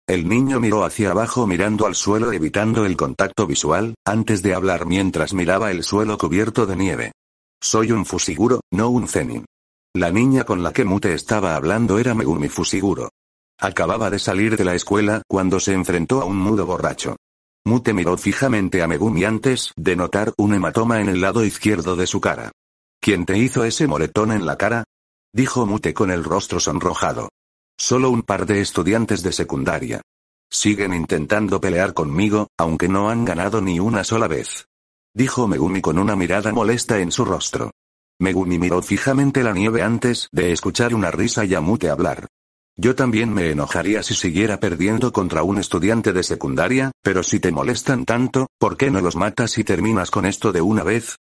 El niño miró hacia abajo mirando al suelo evitando el contacto visual, antes de hablar mientras miraba el suelo cubierto de nieve. Soy un fusiguro, no un zenin. La niña con la que Mute estaba hablando era Megumi Fusiguro. Acababa de salir de la escuela cuando se enfrentó a un mudo borracho. Mute miró fijamente a Megumi antes de notar un hematoma en el lado izquierdo de su cara. ¿Quién te hizo ese moretón en la cara? Dijo Mute con el rostro sonrojado. Solo un par de estudiantes de secundaria. Siguen intentando pelear conmigo, aunque no han ganado ni una sola vez. Dijo Megumi con una mirada molesta en su rostro. Megumi miró fijamente la nieve antes de escuchar una risa y a Mute hablar. Yo también me enojaría si siguiera perdiendo contra un estudiante de secundaria, pero si te molestan tanto, ¿por qué no los matas y terminas con esto de una vez?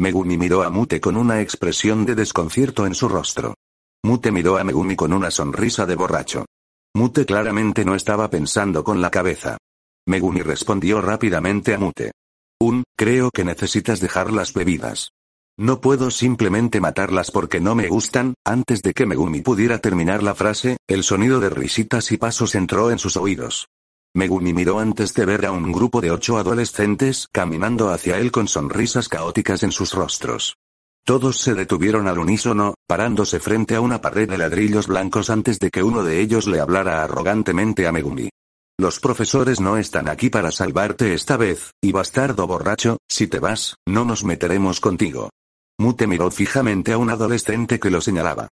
Megumi miró a Mute con una expresión de desconcierto en su rostro. Mute miró a Megumi con una sonrisa de borracho. Mute claramente no estaba pensando con la cabeza. Megumi respondió rápidamente a Mute. Un, creo que necesitas dejar las bebidas. No puedo simplemente matarlas porque no me gustan. Antes de que Megumi pudiera terminar la frase, el sonido de risitas y pasos entró en sus oídos. Megumi miró antes de ver a un grupo de ocho adolescentes caminando hacia él con sonrisas caóticas en sus rostros. Todos se detuvieron al unísono, parándose frente a una pared de ladrillos blancos antes de que uno de ellos le hablara arrogantemente a Megumi. Los profesores no están aquí para salvarte esta vez, y bastardo borracho, si te vas, no nos meteremos contigo. Mute miró fijamente a un adolescente que lo señalaba.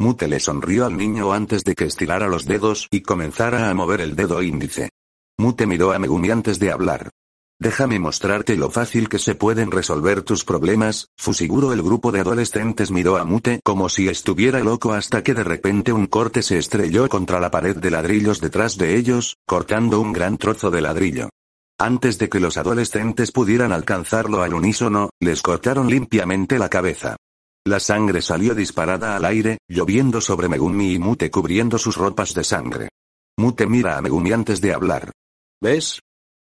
Mute le sonrió al niño antes de que estirara los dedos y comenzara a mover el dedo índice. Mute miró a Megumi antes de hablar. Déjame mostrarte lo fácil que se pueden resolver tus problemas, Fusiguro. El grupo de adolescentes miró a Mute como si estuviera loco hasta que de repente un corte se estrelló contra la pared de ladrillos detrás de ellos, cortando un gran trozo de ladrillo. Antes de que los adolescentes pudieran alcanzarlo al unísono, les cortaron limpiamente la cabeza. La sangre salió disparada al aire, lloviendo sobre Megumi y Mute cubriendo sus ropas de sangre. Mute mira a Megumi antes de hablar. ¿Ves?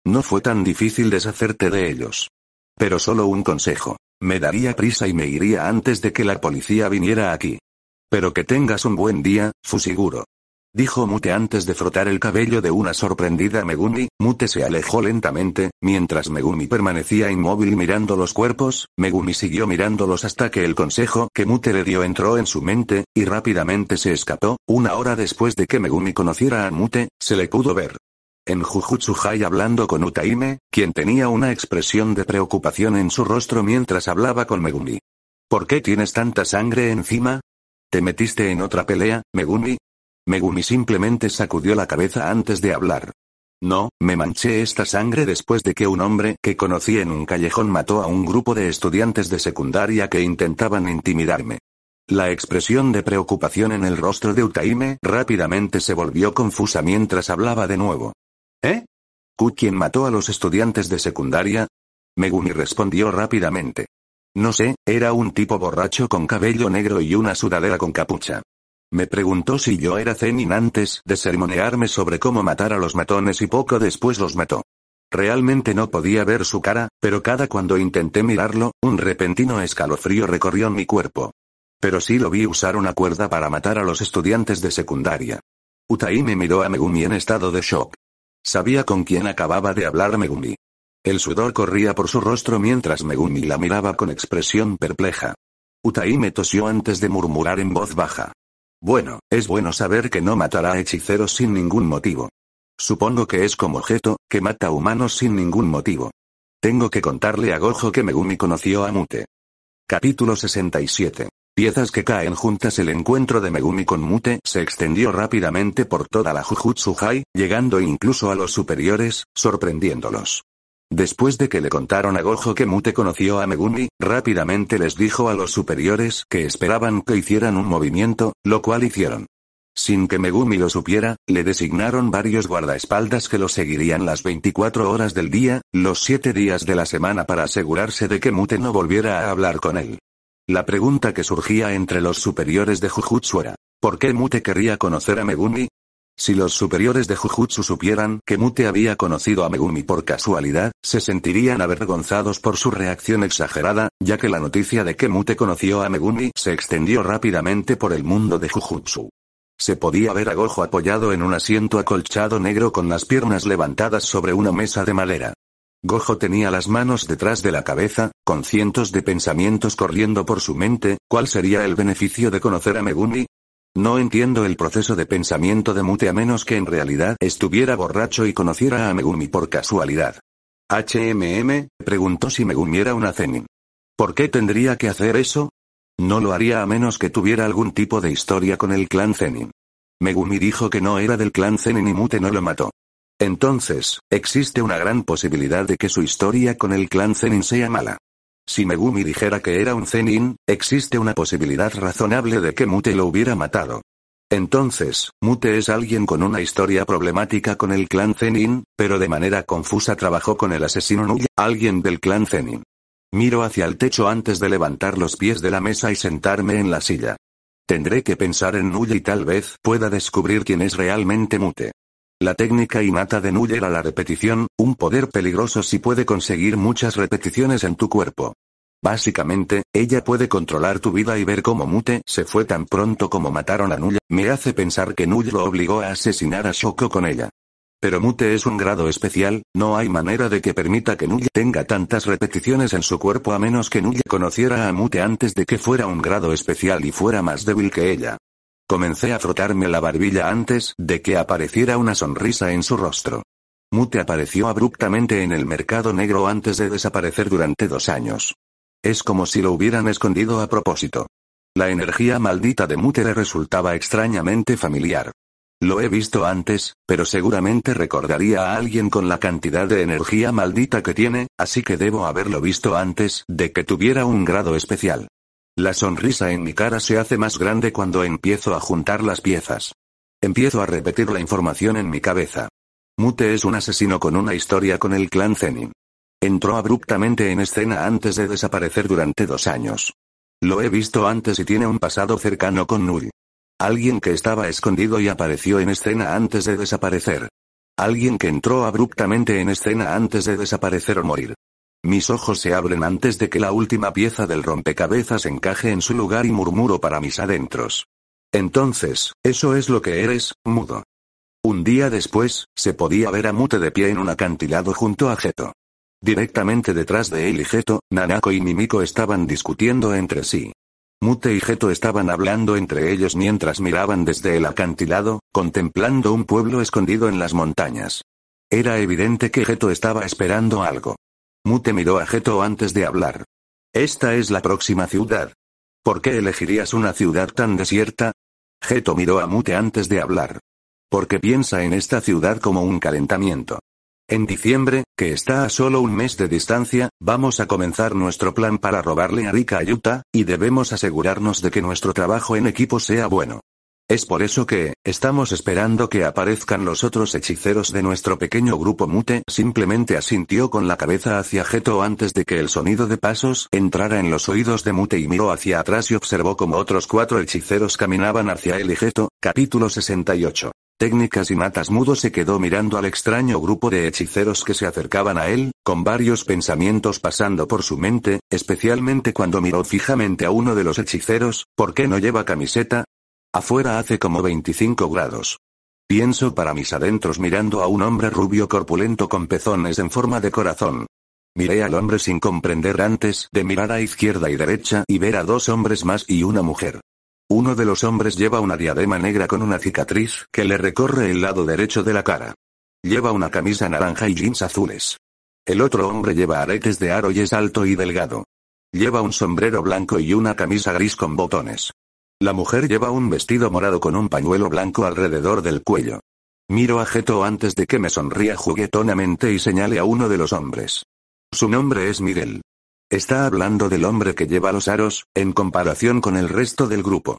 No fue tan difícil deshacerte de ellos. Pero solo un consejo. Me daría prisa y me iría antes de que la policía viniera aquí. Pero que tengas un buen día, seguro. Dijo Mute antes de frotar el cabello de una sorprendida Megumi, Mute se alejó lentamente, mientras Megumi permanecía inmóvil mirando los cuerpos, Megumi siguió mirándolos hasta que el consejo que Mute le dio entró en su mente, y rápidamente se escapó, una hora después de que Megumi conociera a Mute, se le pudo ver en Jujutsu Hai hablando con Utaime, quien tenía una expresión de preocupación en su rostro mientras hablaba con Megumi. ¿Por qué tienes tanta sangre encima? ¿Te metiste en otra pelea, Megumi? Megumi simplemente sacudió la cabeza antes de hablar. No, me manché esta sangre después de que un hombre que conocí en un callejón mató a un grupo de estudiantes de secundaria que intentaban intimidarme. La expresión de preocupación en el rostro de Utaime rápidamente se volvió confusa mientras hablaba de nuevo. ¿Eh? ¿Ku quien mató a los estudiantes de secundaria? Megumi respondió rápidamente. No sé, era un tipo borracho con cabello negro y una sudadera con capucha. Me preguntó si yo era Zenin antes de sermonearme sobre cómo matar a los matones y poco después los mató. Realmente no podía ver su cara, pero cada cuando intenté mirarlo, un repentino escalofrío recorrió mi cuerpo. Pero sí lo vi usar una cuerda para matar a los estudiantes de secundaria. Utaí me miró a Megumi en estado de shock. Sabía con quién acababa de hablar Megumi. El sudor corría por su rostro mientras Megumi la miraba con expresión perpleja. Utaime tosió antes de murmurar en voz baja. Bueno, es bueno saber que no matará hechiceros sin ningún motivo. Supongo que es como objeto, que mata humanos sin ningún motivo. Tengo que contarle a Gojo que Megumi conoció a Mute. Capítulo 67 piezas que caen juntas el encuentro de Megumi con Mute se extendió rápidamente por toda la Jujutsu High, llegando incluso a los superiores, sorprendiéndolos. Después de que le contaron a Gojo que Mute conoció a Megumi, rápidamente les dijo a los superiores que esperaban que hicieran un movimiento, lo cual hicieron. Sin que Megumi lo supiera, le designaron varios guardaespaldas que lo seguirían las 24 horas del día, los 7 días de la semana para asegurarse de que Mute no volviera a hablar con él. La pregunta que surgía entre los superiores de Jujutsu era, ¿por qué Mute querría conocer a Megumi? Si los superiores de Jujutsu supieran que Mute había conocido a Megumi por casualidad, se sentirían avergonzados por su reacción exagerada, ya que la noticia de que Mute conoció a Megumi se extendió rápidamente por el mundo de Jujutsu. Se podía ver a Gojo apoyado en un asiento acolchado negro con las piernas levantadas sobre una mesa de madera. Gojo tenía las manos detrás de la cabeza, con cientos de pensamientos corriendo por su mente, ¿cuál sería el beneficio de conocer a Megumi? No entiendo el proceso de pensamiento de Mute a menos que en realidad estuviera borracho y conociera a Megumi por casualidad. HMM, preguntó si Megumi era una Zenin. ¿Por qué tendría que hacer eso? No lo haría a menos que tuviera algún tipo de historia con el clan Zenin. Megumi dijo que no era del clan Zenin y Mute no lo mató. Entonces, existe una gran posibilidad de que su historia con el clan Zenin sea mala. Si Megumi dijera que era un Zenin, existe una posibilidad razonable de que Mute lo hubiera matado. Entonces, Mute es alguien con una historia problemática con el clan Zenin, pero de manera confusa trabajó con el asesino Nuya, alguien del clan Zenin. Miro hacia el techo antes de levantar los pies de la mesa y sentarme en la silla. Tendré que pensar en Nuya y tal vez pueda descubrir quién es realmente Mute. La técnica mata de Nu era la repetición, un poder peligroso si puede conseguir muchas repeticiones en tu cuerpo. Básicamente, ella puede controlar tu vida y ver cómo Mute se fue tan pronto como mataron a Nuya, me hace pensar que Null lo obligó a asesinar a Shoko con ella. Pero Mute es un grado especial, no hay manera de que permita que Null tenga tantas repeticiones en su cuerpo a menos que Null conociera a Mute antes de que fuera un grado especial y fuera más débil que ella. Comencé a frotarme la barbilla antes de que apareciera una sonrisa en su rostro. Mute apareció abruptamente en el mercado negro antes de desaparecer durante dos años. Es como si lo hubieran escondido a propósito. La energía maldita de Mute le resultaba extrañamente familiar. Lo he visto antes, pero seguramente recordaría a alguien con la cantidad de energía maldita que tiene, así que debo haberlo visto antes de que tuviera un grado especial. La sonrisa en mi cara se hace más grande cuando empiezo a juntar las piezas. Empiezo a repetir la información en mi cabeza. Mute es un asesino con una historia con el clan Zenin. Entró abruptamente en escena antes de desaparecer durante dos años. Lo he visto antes y tiene un pasado cercano con Null. Alguien que estaba escondido y apareció en escena antes de desaparecer. Alguien que entró abruptamente en escena antes de desaparecer o morir. Mis ojos se abren antes de que la última pieza del rompecabezas encaje en su lugar y murmuro para mis adentros. Entonces, eso es lo que eres, mudo. Un día después, se podía ver a Mute de pie en un acantilado junto a Geto. Directamente detrás de él y Geto, Nanako y Mimiko estaban discutiendo entre sí. Mute y Geto estaban hablando entre ellos mientras miraban desde el acantilado, contemplando un pueblo escondido en las montañas. Era evidente que Geto estaba esperando algo. Mute miró a Geto antes de hablar. Esta es la próxima ciudad. ¿Por qué elegirías una ciudad tan desierta? Geto miró a Mute antes de hablar. Porque piensa en esta ciudad como un calentamiento. En diciembre, que está a solo un mes de distancia, vamos a comenzar nuestro plan para robarle a Rika Ayuta, y debemos asegurarnos de que nuestro trabajo en equipo sea bueno. Es por eso que, estamos esperando que aparezcan los otros hechiceros de nuestro pequeño grupo mute. Simplemente asintió con la cabeza hacia Geto antes de que el sonido de pasos entrara en los oídos de mute y miró hacia atrás y observó como otros cuatro hechiceros caminaban hacia él y Geto. Capítulo 68. Técnicas y matas mudo se quedó mirando al extraño grupo de hechiceros que se acercaban a él, con varios pensamientos pasando por su mente, especialmente cuando miró fijamente a uno de los hechiceros, ¿por qué no lleva camiseta? Afuera hace como 25 grados. Pienso para mis adentros mirando a un hombre rubio corpulento con pezones en forma de corazón. Miré al hombre sin comprender antes de mirar a izquierda y derecha y ver a dos hombres más y una mujer. Uno de los hombres lleva una diadema negra con una cicatriz que le recorre el lado derecho de la cara. Lleva una camisa naranja y jeans azules. El otro hombre lleva aretes de aro y es alto y delgado. Lleva un sombrero blanco y una camisa gris con botones. La mujer lleva un vestido morado con un pañuelo blanco alrededor del cuello. Miro a Geto antes de que me sonría juguetonamente y señale a uno de los hombres. Su nombre es Miguel. Está hablando del hombre que lleva los aros, en comparación con el resto del grupo.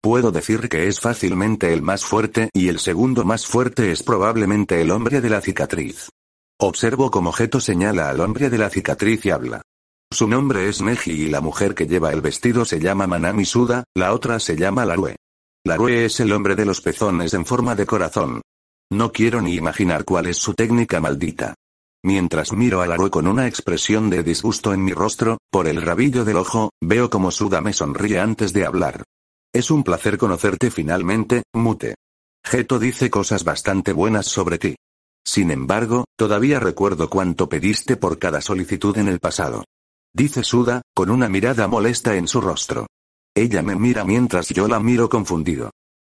Puedo decir que es fácilmente el más fuerte y el segundo más fuerte es probablemente el hombre de la cicatriz. Observo como Geto señala al hombre de la cicatriz y habla. Su nombre es Neji y la mujer que lleva el vestido se llama Manami Suda, la otra se llama Larue. Larue es el hombre de los pezones en forma de corazón. No quiero ni imaginar cuál es su técnica maldita. Mientras miro a Larue con una expresión de disgusto en mi rostro, por el rabillo del ojo, veo como Suda me sonríe antes de hablar. Es un placer conocerte finalmente, Mute. Geto dice cosas bastante buenas sobre ti. Sin embargo, todavía recuerdo cuánto pediste por cada solicitud en el pasado dice Suda, con una mirada molesta en su rostro. Ella me mira mientras yo la miro confundido.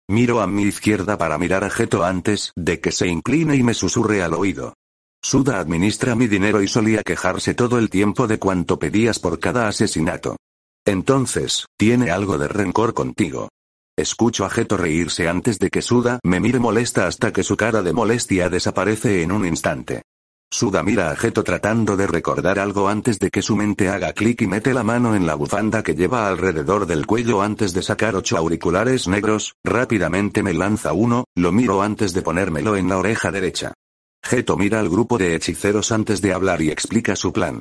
Miro a mi izquierda para mirar a Geto antes de que se incline y me susurre al oído. Suda administra mi dinero y solía quejarse todo el tiempo de cuánto pedías por cada asesinato. Entonces, tiene algo de rencor contigo. Escucho a Geto reírse antes de que Suda me mire molesta hasta que su cara de molestia desaparece en un instante. Suda mira a Geto tratando de recordar algo antes de que su mente haga clic y mete la mano en la bufanda que lleva alrededor del cuello antes de sacar ocho auriculares negros, rápidamente me lanza uno, lo miro antes de ponérmelo en la oreja derecha. Jeto mira al grupo de hechiceros antes de hablar y explica su plan.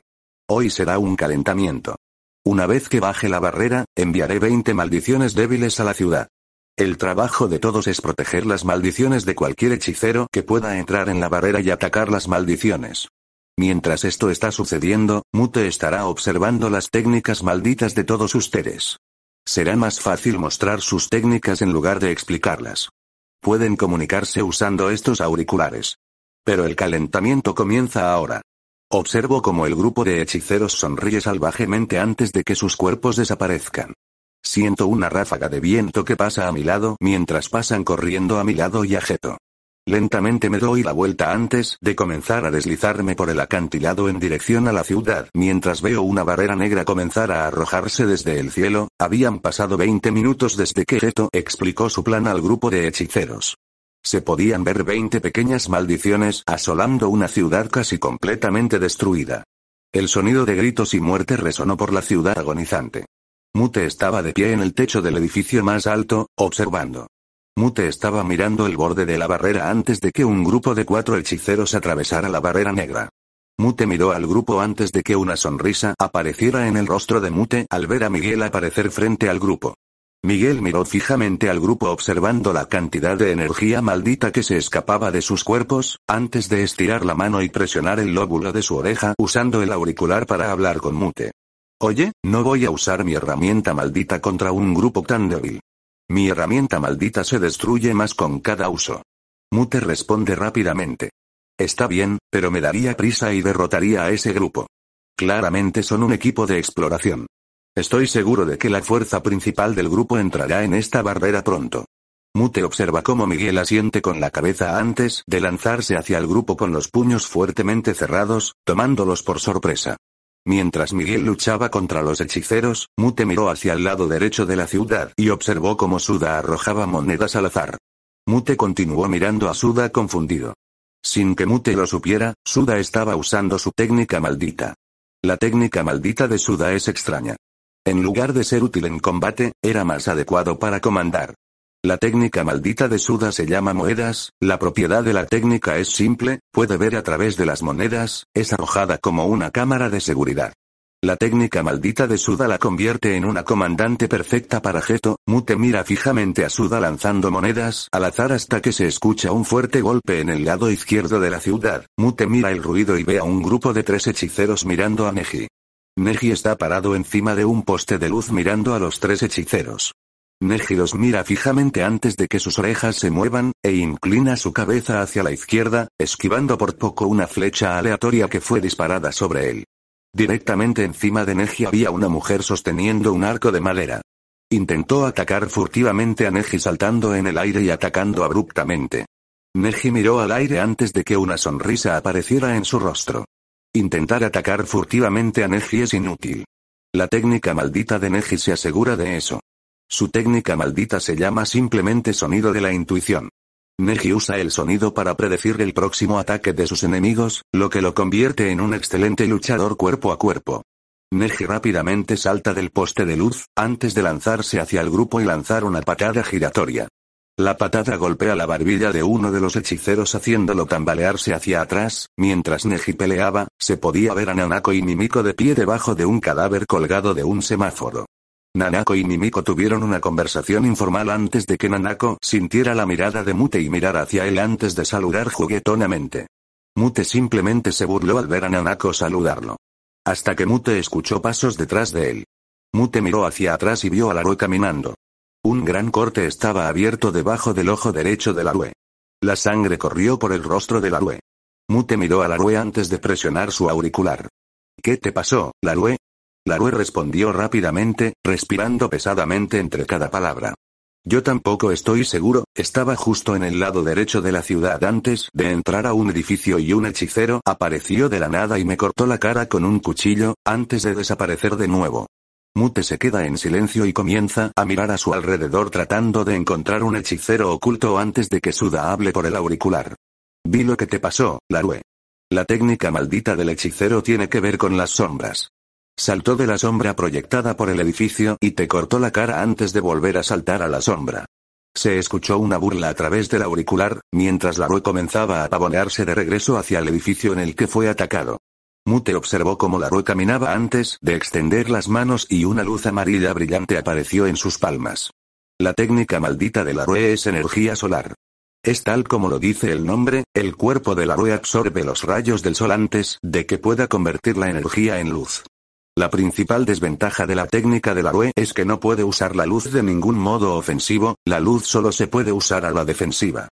Hoy será un calentamiento. Una vez que baje la barrera, enviaré 20 maldiciones débiles a la ciudad. El trabajo de todos es proteger las maldiciones de cualquier hechicero que pueda entrar en la barrera y atacar las maldiciones. Mientras esto está sucediendo, Mute estará observando las técnicas malditas de todos ustedes. Será más fácil mostrar sus técnicas en lugar de explicarlas. Pueden comunicarse usando estos auriculares. Pero el calentamiento comienza ahora. Observo como el grupo de hechiceros sonríe salvajemente antes de que sus cuerpos desaparezcan. Siento una ráfaga de viento que pasa a mi lado mientras pasan corriendo a mi lado y a Geto. Lentamente me doy la vuelta antes de comenzar a deslizarme por el acantilado en dirección a la ciudad, mientras veo una barrera negra comenzar a arrojarse desde el cielo, habían pasado 20 minutos desde que Geto explicó su plan al grupo de hechiceros. Se podían ver 20 pequeñas maldiciones asolando una ciudad casi completamente destruida. El sonido de gritos y muerte resonó por la ciudad agonizante. Mute estaba de pie en el techo del edificio más alto, observando. Mute estaba mirando el borde de la barrera antes de que un grupo de cuatro hechiceros atravesara la barrera negra. Mute miró al grupo antes de que una sonrisa apareciera en el rostro de Mute al ver a Miguel aparecer frente al grupo. Miguel miró fijamente al grupo observando la cantidad de energía maldita que se escapaba de sus cuerpos, antes de estirar la mano y presionar el lóbulo de su oreja usando el auricular para hablar con Mute. Oye, no voy a usar mi herramienta maldita contra un grupo tan débil. Mi herramienta maldita se destruye más con cada uso. Mute responde rápidamente. Está bien, pero me daría prisa y derrotaría a ese grupo. Claramente son un equipo de exploración. Estoy seguro de que la fuerza principal del grupo entrará en esta barrera pronto. Mute observa cómo Miguel asiente con la cabeza antes de lanzarse hacia el grupo con los puños fuertemente cerrados, tomándolos por sorpresa. Mientras Miguel luchaba contra los hechiceros, Mute miró hacia el lado derecho de la ciudad y observó cómo Suda arrojaba monedas al azar. Mute continuó mirando a Suda confundido. Sin que Mute lo supiera, Suda estaba usando su técnica maldita. La técnica maldita de Suda es extraña. En lugar de ser útil en combate, era más adecuado para comandar. La técnica maldita de Suda se llama moedas, la propiedad de la técnica es simple, puede ver a través de las monedas, es arrojada como una cámara de seguridad. La técnica maldita de Suda la convierte en una comandante perfecta para Geto. Mute mira fijamente a Suda lanzando monedas al azar hasta que se escucha un fuerte golpe en el lado izquierdo de la ciudad. Mute mira el ruido y ve a un grupo de tres hechiceros mirando a Neji. Neji está parado encima de un poste de luz mirando a los tres hechiceros. Neji los mira fijamente antes de que sus orejas se muevan, e inclina su cabeza hacia la izquierda, esquivando por poco una flecha aleatoria que fue disparada sobre él. Directamente encima de Neji había una mujer sosteniendo un arco de madera. Intentó atacar furtivamente a Neji saltando en el aire y atacando abruptamente. Neji miró al aire antes de que una sonrisa apareciera en su rostro. Intentar atacar furtivamente a Neji es inútil. La técnica maldita de Neji se asegura de eso. Su técnica maldita se llama simplemente sonido de la intuición. Neji usa el sonido para predecir el próximo ataque de sus enemigos, lo que lo convierte en un excelente luchador cuerpo a cuerpo. Neji rápidamente salta del poste de luz, antes de lanzarse hacia el grupo y lanzar una patada giratoria. La patada golpea la barbilla de uno de los hechiceros haciéndolo tambalearse hacia atrás, mientras Neji peleaba, se podía ver a Nanako y Mimiko de pie debajo de un cadáver colgado de un semáforo. Nanako y Mimiko tuvieron una conversación informal antes de que Nanako sintiera la mirada de Mute y mirara hacia él antes de saludar juguetonamente. Mute simplemente se burló al ver a Nanako saludarlo. Hasta que Mute escuchó pasos detrás de él. Mute miró hacia atrás y vio a Larue caminando. Un gran corte estaba abierto debajo del ojo derecho de Larue. La sangre corrió por el rostro de Larue. Mute miró a Larue antes de presionar su auricular. ¿Qué te pasó, Larue? Larue respondió rápidamente, respirando pesadamente entre cada palabra. Yo tampoco estoy seguro, estaba justo en el lado derecho de la ciudad antes de entrar a un edificio y un hechicero apareció de la nada y me cortó la cara con un cuchillo, antes de desaparecer de nuevo. Mute se queda en silencio y comienza a mirar a su alrededor tratando de encontrar un hechicero oculto antes de que Suda hable por el auricular. Vi lo que te pasó, Larue. La técnica maldita del hechicero tiene que ver con las sombras. Saltó de la sombra proyectada por el edificio y te cortó la cara antes de volver a saltar a la sombra. Se escuchó una burla a través del auricular, mientras la Rue comenzaba a pavonearse de regreso hacia el edificio en el que fue atacado. Mute observó cómo la Rue caminaba antes de extender las manos y una luz amarilla brillante apareció en sus palmas. La técnica maldita de la Rue es energía solar. Es tal como lo dice el nombre, el cuerpo de la Rue absorbe los rayos del sol antes de que pueda convertir la energía en luz. La principal desventaja de la técnica de la Rue es que no puede usar la luz de ningún modo ofensivo, la luz solo se puede usar a la defensiva.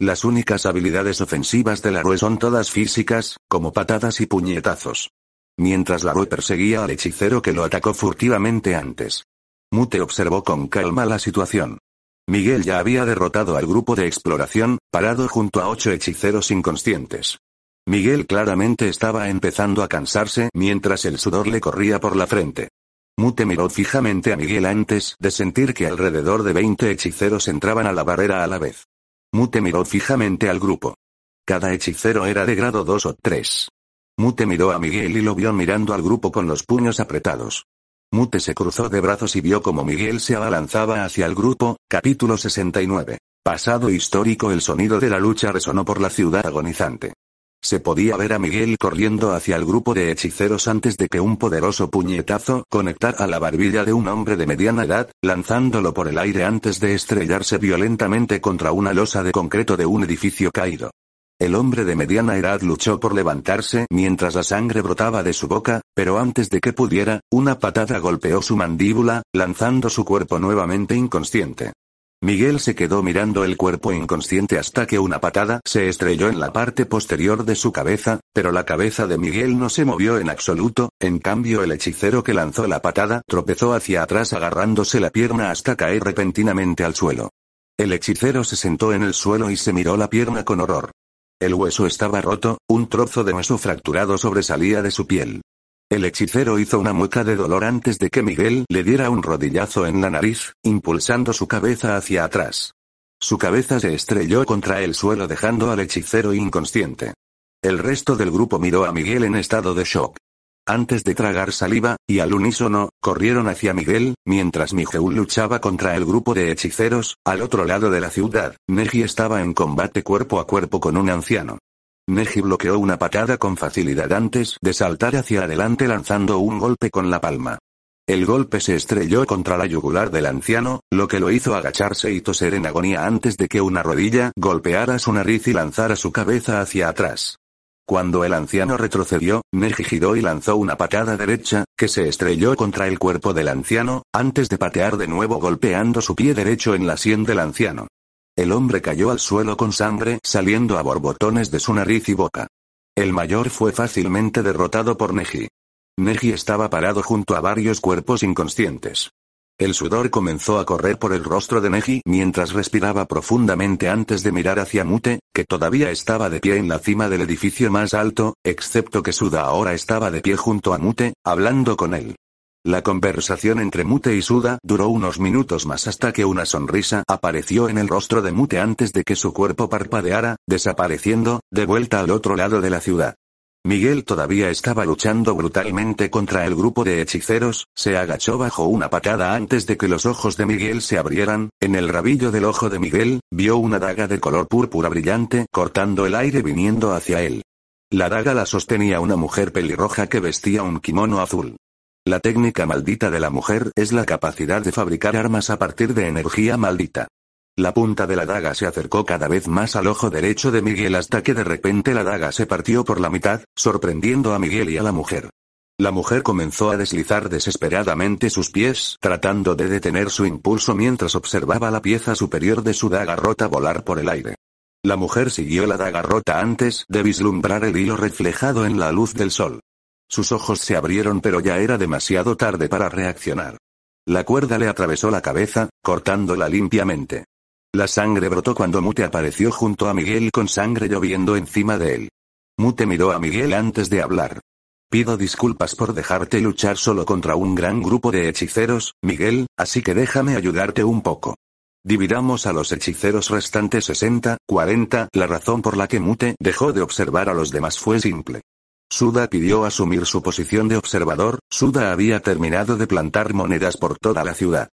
Las únicas habilidades ofensivas de la Rue son todas físicas, como patadas y puñetazos. Mientras la Rue perseguía al hechicero que lo atacó furtivamente antes. Mute observó con calma la situación. Miguel ya había derrotado al grupo de exploración, parado junto a ocho hechiceros inconscientes. Miguel claramente estaba empezando a cansarse mientras el sudor le corría por la frente. Mute miró fijamente a Miguel antes de sentir que alrededor de 20 hechiceros entraban a la barrera a la vez. Mute miró fijamente al grupo. Cada hechicero era de grado 2 o 3. Mute miró a Miguel y lo vio mirando al grupo con los puños apretados. Mute se cruzó de brazos y vio como Miguel se abalanzaba hacia el grupo. Capítulo 69. Pasado histórico El sonido de la lucha resonó por la ciudad agonizante. Se podía ver a Miguel corriendo hacia el grupo de hechiceros antes de que un poderoso puñetazo conectara la barbilla de un hombre de mediana edad, lanzándolo por el aire antes de estrellarse violentamente contra una losa de concreto de un edificio caído. El hombre de mediana edad luchó por levantarse mientras la sangre brotaba de su boca, pero antes de que pudiera, una patada golpeó su mandíbula, lanzando su cuerpo nuevamente inconsciente. Miguel se quedó mirando el cuerpo inconsciente hasta que una patada se estrelló en la parte posterior de su cabeza, pero la cabeza de Miguel no se movió en absoluto, en cambio el hechicero que lanzó la patada tropezó hacia atrás agarrándose la pierna hasta caer repentinamente al suelo. El hechicero se sentó en el suelo y se miró la pierna con horror. El hueso estaba roto, un trozo de hueso fracturado sobresalía de su piel. El hechicero hizo una mueca de dolor antes de que Miguel le diera un rodillazo en la nariz, impulsando su cabeza hacia atrás. Su cabeza se estrelló contra el suelo dejando al hechicero inconsciente. El resto del grupo miró a Miguel en estado de shock. Antes de tragar saliva, y al unísono, corrieron hacia Miguel, mientras Miguel luchaba contra el grupo de hechiceros, al otro lado de la ciudad, Neji estaba en combate cuerpo a cuerpo con un anciano. Neji bloqueó una patada con facilidad antes de saltar hacia adelante lanzando un golpe con la palma. El golpe se estrelló contra la yugular del anciano, lo que lo hizo agacharse y toser en agonía antes de que una rodilla golpeara su nariz y lanzara su cabeza hacia atrás. Cuando el anciano retrocedió, Neji giró y lanzó una patada derecha, que se estrelló contra el cuerpo del anciano, antes de patear de nuevo golpeando su pie derecho en la sien del anciano. El hombre cayó al suelo con sangre saliendo a borbotones de su nariz y boca. El mayor fue fácilmente derrotado por Neji. Neji estaba parado junto a varios cuerpos inconscientes. El sudor comenzó a correr por el rostro de Neji mientras respiraba profundamente antes de mirar hacia Mute, que todavía estaba de pie en la cima del edificio más alto, excepto que Suda ahora estaba de pie junto a Mute, hablando con él. La conversación entre Mute y Suda duró unos minutos más hasta que una sonrisa apareció en el rostro de Mute antes de que su cuerpo parpadeara, desapareciendo, de vuelta al otro lado de la ciudad. Miguel todavía estaba luchando brutalmente contra el grupo de hechiceros, se agachó bajo una patada antes de que los ojos de Miguel se abrieran, en el rabillo del ojo de Miguel, vio una daga de color púrpura brillante cortando el aire viniendo hacia él. La daga la sostenía una mujer pelirroja que vestía un kimono azul. La técnica maldita de la mujer es la capacidad de fabricar armas a partir de energía maldita. La punta de la daga se acercó cada vez más al ojo derecho de Miguel hasta que de repente la daga se partió por la mitad, sorprendiendo a Miguel y a la mujer. La mujer comenzó a deslizar desesperadamente sus pies, tratando de detener su impulso mientras observaba la pieza superior de su daga rota volar por el aire. La mujer siguió la daga rota antes de vislumbrar el hilo reflejado en la luz del sol. Sus ojos se abrieron pero ya era demasiado tarde para reaccionar. La cuerda le atravesó la cabeza, cortándola limpiamente. La sangre brotó cuando Mute apareció junto a Miguel con sangre lloviendo encima de él. Mute miró a Miguel antes de hablar. Pido disculpas por dejarte luchar solo contra un gran grupo de hechiceros, Miguel, así que déjame ayudarte un poco. Dividamos a los hechiceros restantes 60, 40. La razón por la que Mute dejó de observar a los demás fue simple. Suda pidió asumir su posición de observador, Suda había terminado de plantar monedas por toda la ciudad.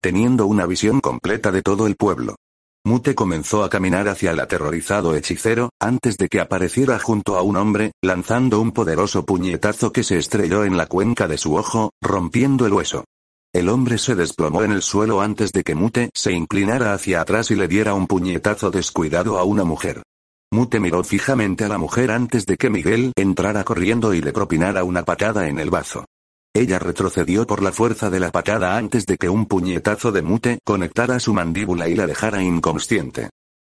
Teniendo una visión completa de todo el pueblo. Mute comenzó a caminar hacia el aterrorizado hechicero, antes de que apareciera junto a un hombre, lanzando un poderoso puñetazo que se estrelló en la cuenca de su ojo, rompiendo el hueso. El hombre se desplomó en el suelo antes de que Mute se inclinara hacia atrás y le diera un puñetazo descuidado a una mujer. Mute miró fijamente a la mujer antes de que Miguel entrara corriendo y le propinara una patada en el bazo. Ella retrocedió por la fuerza de la patada antes de que un puñetazo de Mute conectara su mandíbula y la dejara inconsciente.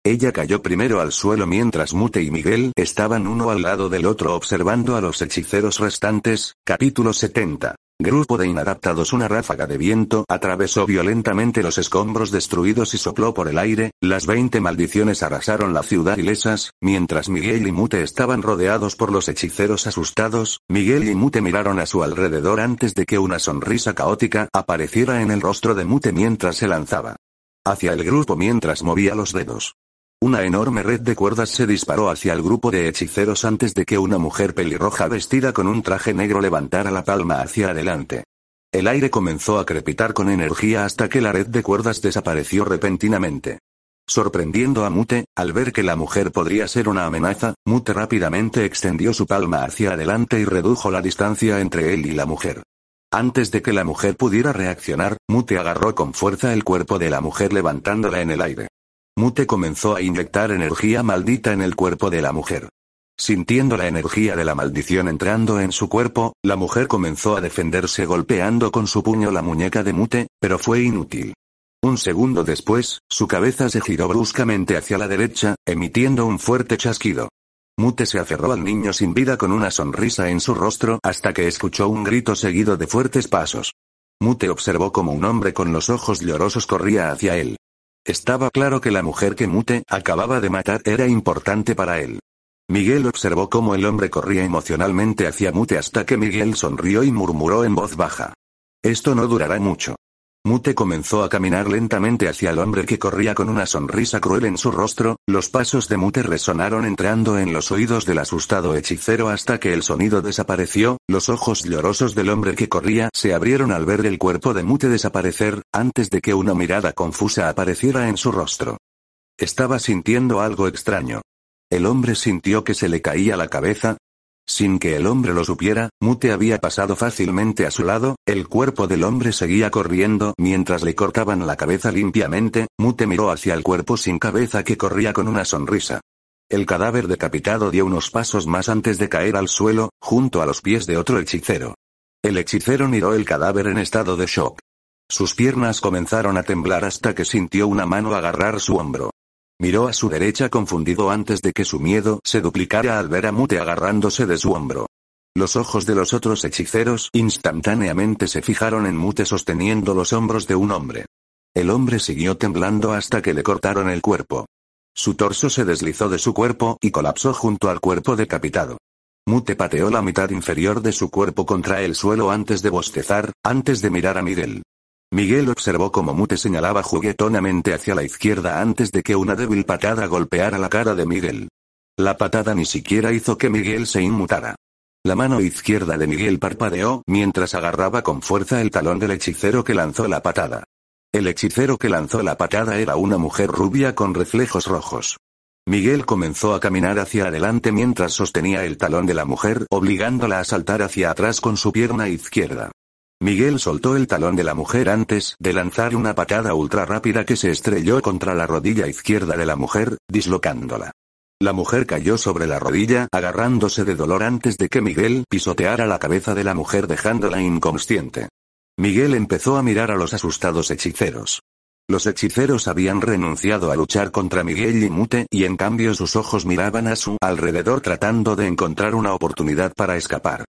Ella cayó primero al suelo mientras Mute y Miguel estaban uno al lado del otro observando a los hechiceros restantes. Capítulo 70. Grupo de inadaptados Una ráfaga de viento atravesó violentamente los escombros destruidos y sopló por el aire, las veinte maldiciones arrasaron la ciudad ilesas, mientras Miguel y Mute estaban rodeados por los hechiceros asustados, Miguel y Mute miraron a su alrededor antes de que una sonrisa caótica apareciera en el rostro de Mute mientras se lanzaba hacia el grupo mientras movía los dedos. Una enorme red de cuerdas se disparó hacia el grupo de hechiceros antes de que una mujer pelirroja vestida con un traje negro levantara la palma hacia adelante. El aire comenzó a crepitar con energía hasta que la red de cuerdas desapareció repentinamente. Sorprendiendo a Mute, al ver que la mujer podría ser una amenaza, Mute rápidamente extendió su palma hacia adelante y redujo la distancia entre él y la mujer. Antes de que la mujer pudiera reaccionar, Mute agarró con fuerza el cuerpo de la mujer levantándola en el aire. Mute comenzó a inyectar energía maldita en el cuerpo de la mujer. Sintiendo la energía de la maldición entrando en su cuerpo, la mujer comenzó a defenderse golpeando con su puño la muñeca de Mute, pero fue inútil. Un segundo después, su cabeza se giró bruscamente hacia la derecha, emitiendo un fuerte chasquido. Mute se aferró al niño sin vida con una sonrisa en su rostro hasta que escuchó un grito seguido de fuertes pasos. Mute observó como un hombre con los ojos llorosos corría hacia él. Estaba claro que la mujer que Mute acababa de matar era importante para él. Miguel observó cómo el hombre corría emocionalmente hacia Mute hasta que Miguel sonrió y murmuró en voz baja. Esto no durará mucho. Mute comenzó a caminar lentamente hacia el hombre que corría con una sonrisa cruel en su rostro, los pasos de Mute resonaron entrando en los oídos del asustado hechicero hasta que el sonido desapareció, los ojos llorosos del hombre que corría se abrieron al ver el cuerpo de Mute desaparecer, antes de que una mirada confusa apareciera en su rostro. Estaba sintiendo algo extraño. El hombre sintió que se le caía la cabeza, sin que el hombre lo supiera, Mute había pasado fácilmente a su lado, el cuerpo del hombre seguía corriendo mientras le cortaban la cabeza limpiamente, Mute miró hacia el cuerpo sin cabeza que corría con una sonrisa. El cadáver decapitado dio unos pasos más antes de caer al suelo, junto a los pies de otro hechicero. El hechicero miró el cadáver en estado de shock. Sus piernas comenzaron a temblar hasta que sintió una mano agarrar su hombro. Miró a su derecha confundido antes de que su miedo se duplicara al ver a Mute agarrándose de su hombro. Los ojos de los otros hechiceros instantáneamente se fijaron en Mute sosteniendo los hombros de un hombre. El hombre siguió temblando hasta que le cortaron el cuerpo. Su torso se deslizó de su cuerpo y colapsó junto al cuerpo decapitado. Mute pateó la mitad inferior de su cuerpo contra el suelo antes de bostezar, antes de mirar a Miguel. Miguel observó cómo Mute señalaba juguetonamente hacia la izquierda antes de que una débil patada golpeara la cara de Miguel. La patada ni siquiera hizo que Miguel se inmutara. La mano izquierda de Miguel parpadeó mientras agarraba con fuerza el talón del hechicero que lanzó la patada. El hechicero que lanzó la patada era una mujer rubia con reflejos rojos. Miguel comenzó a caminar hacia adelante mientras sostenía el talón de la mujer, obligándola a saltar hacia atrás con su pierna izquierda. Miguel soltó el talón de la mujer antes de lanzar una patada ultra rápida que se estrelló contra la rodilla izquierda de la mujer, dislocándola. La mujer cayó sobre la rodilla, agarrándose de dolor antes de que Miguel pisoteara la cabeza de la mujer dejándola inconsciente. Miguel empezó a mirar a los asustados hechiceros. Los hechiceros habían renunciado a luchar contra Miguel y Mute, y en cambio sus ojos miraban a su alrededor tratando de encontrar una oportunidad para escapar.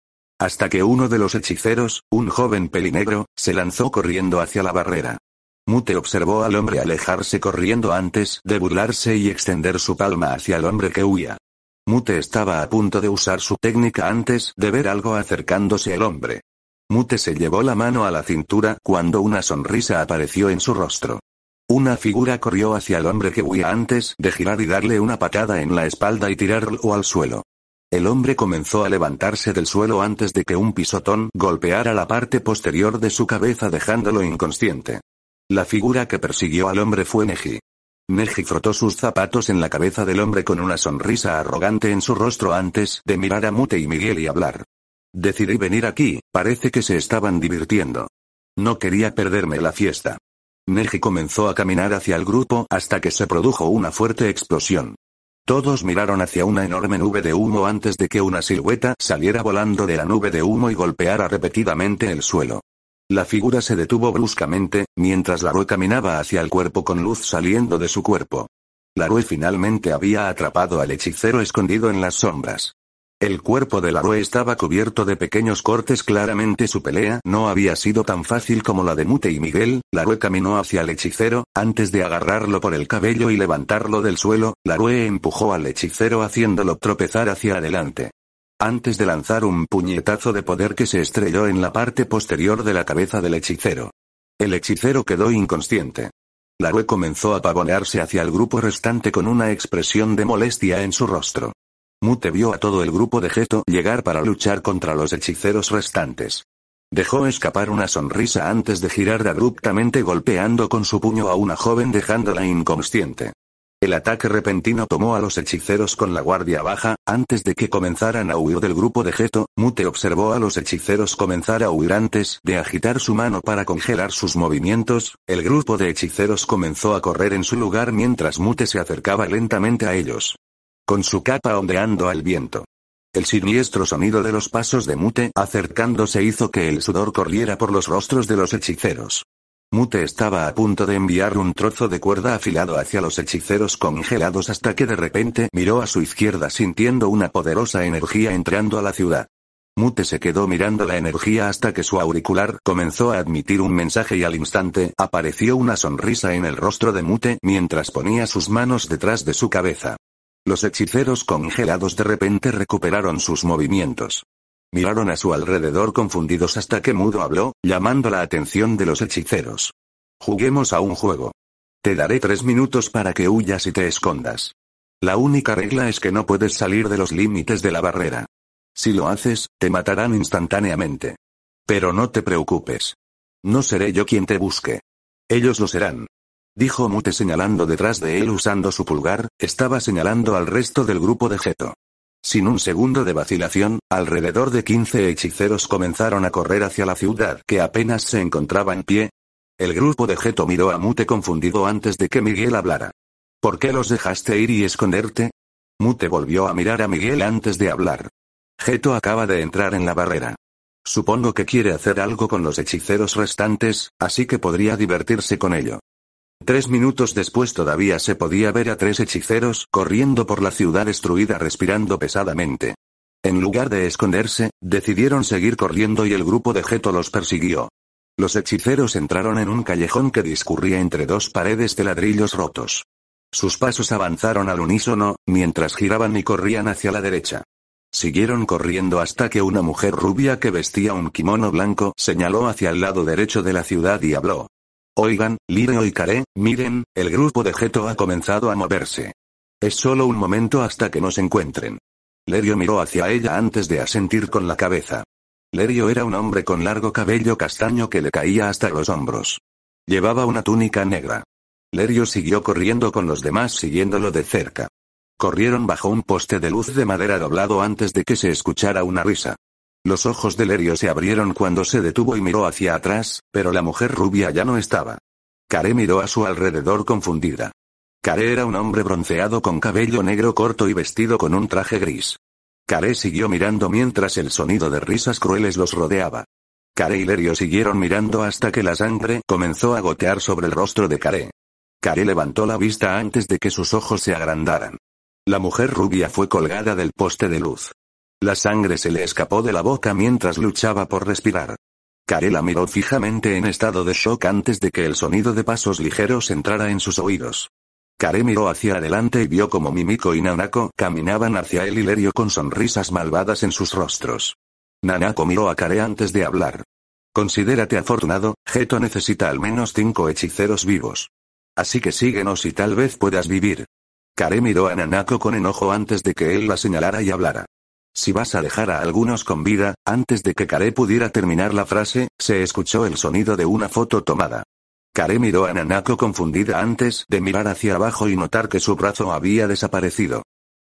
Hasta que uno de los hechiceros, un joven pelinegro, se lanzó corriendo hacia la barrera. Mute observó al hombre alejarse corriendo antes de burlarse y extender su palma hacia el hombre que huía. Mute estaba a punto de usar su técnica antes de ver algo acercándose al hombre. Mute se llevó la mano a la cintura cuando una sonrisa apareció en su rostro. Una figura corrió hacia el hombre que huía antes de girar y darle una patada en la espalda y tirarlo al suelo. El hombre comenzó a levantarse del suelo antes de que un pisotón golpeara la parte posterior de su cabeza dejándolo inconsciente. La figura que persiguió al hombre fue Neji. Neji frotó sus zapatos en la cabeza del hombre con una sonrisa arrogante en su rostro antes de mirar a Mute y Miguel y hablar. Decidí venir aquí, parece que se estaban divirtiendo. No quería perderme la fiesta. Neji comenzó a caminar hacia el grupo hasta que se produjo una fuerte explosión. Todos miraron hacia una enorme nube de humo antes de que una silueta saliera volando de la nube de humo y golpeara repetidamente el suelo. La figura se detuvo bruscamente, mientras Larue caminaba hacia el cuerpo con luz saliendo de su cuerpo. Larue finalmente había atrapado al hechicero escondido en las sombras. El cuerpo de Larue estaba cubierto de pequeños cortes. Claramente su pelea no había sido tan fácil como la de Mute y Miguel. Larue caminó hacia el hechicero, antes de agarrarlo por el cabello y levantarlo del suelo, Larue empujó al hechicero haciéndolo tropezar hacia adelante. Antes de lanzar un puñetazo de poder que se estrelló en la parte posterior de la cabeza del hechicero. El hechicero quedó inconsciente. Larue comenzó a pavonearse hacia el grupo restante con una expresión de molestia en su rostro. Mute vio a todo el grupo de Geto llegar para luchar contra los hechiceros restantes. Dejó escapar una sonrisa antes de girar abruptamente golpeando con su puño a una joven dejándola inconsciente. El ataque repentino tomó a los hechiceros con la guardia baja, antes de que comenzaran a huir del grupo de Geto, Mute observó a los hechiceros comenzar a huir antes de agitar su mano para congelar sus movimientos, el grupo de hechiceros comenzó a correr en su lugar mientras Mute se acercaba lentamente a ellos con su capa ondeando al viento. El siniestro sonido de los pasos de Mute acercándose hizo que el sudor corriera por los rostros de los hechiceros. Mute estaba a punto de enviar un trozo de cuerda afilado hacia los hechiceros congelados hasta que de repente miró a su izquierda sintiendo una poderosa energía entrando a la ciudad. Mute se quedó mirando la energía hasta que su auricular comenzó a admitir un mensaje y al instante apareció una sonrisa en el rostro de Mute mientras ponía sus manos detrás de su cabeza. Los hechiceros congelados de repente recuperaron sus movimientos. Miraron a su alrededor confundidos hasta que Mudo habló, llamando la atención de los hechiceros. Juguemos a un juego. Te daré tres minutos para que huyas y te escondas. La única regla es que no puedes salir de los límites de la barrera. Si lo haces, te matarán instantáneamente. Pero no te preocupes. No seré yo quien te busque. Ellos lo serán dijo Mute señalando detrás de él usando su pulgar, estaba señalando al resto del grupo de Geto. Sin un segundo de vacilación, alrededor de 15 hechiceros comenzaron a correr hacia la ciudad que apenas se encontraba en pie. El grupo de Geto miró a Mute confundido antes de que Miguel hablara. ¿Por qué los dejaste ir y esconderte? Mute volvió a mirar a Miguel antes de hablar. Geto acaba de entrar en la barrera. Supongo que quiere hacer algo con los hechiceros restantes, así que podría divertirse con ello. Tres minutos después todavía se podía ver a tres hechiceros corriendo por la ciudad destruida respirando pesadamente. En lugar de esconderse, decidieron seguir corriendo y el grupo de Geto los persiguió. Los hechiceros entraron en un callejón que discurría entre dos paredes de ladrillos rotos. Sus pasos avanzaron al unísono, mientras giraban y corrían hacia la derecha. Siguieron corriendo hasta que una mujer rubia que vestía un kimono blanco señaló hacia el lado derecho de la ciudad y habló. Oigan, Lirio y Care, miren, el grupo de Geto ha comenzado a moverse. Es solo un momento hasta que nos encuentren. Lerio miró hacia ella antes de asentir con la cabeza. Lerio era un hombre con largo cabello castaño que le caía hasta los hombros. Llevaba una túnica negra. Lerio siguió corriendo con los demás siguiéndolo de cerca. Corrieron bajo un poste de luz de madera doblado antes de que se escuchara una risa. Los ojos de Lerio se abrieron cuando se detuvo y miró hacia atrás, pero la mujer rubia ya no estaba. Care miró a su alrededor confundida. Care era un hombre bronceado con cabello negro corto y vestido con un traje gris. Care siguió mirando mientras el sonido de risas crueles los rodeaba. Care y Lerio siguieron mirando hasta que la sangre comenzó a gotear sobre el rostro de Care. Care levantó la vista antes de que sus ojos se agrandaran. La mujer rubia fue colgada del poste de luz. La sangre se le escapó de la boca mientras luchaba por respirar. la miró fijamente en estado de shock antes de que el sonido de pasos ligeros entrara en sus oídos. Kare miró hacia adelante y vio como Mimiko y Nanako caminaban hacia el Lerio con sonrisas malvadas en sus rostros. Nanako miró a Kare antes de hablar. Considérate afortunado, Jeto necesita al menos cinco hechiceros vivos. Así que síguenos y tal vez puedas vivir. Kare miró a Nanako con enojo antes de que él la señalara y hablara. Si vas a dejar a algunos con vida, antes de que Kare pudiera terminar la frase, se escuchó el sonido de una foto tomada. Kare miró a Nanako confundida antes de mirar hacia abajo y notar que su brazo había desaparecido.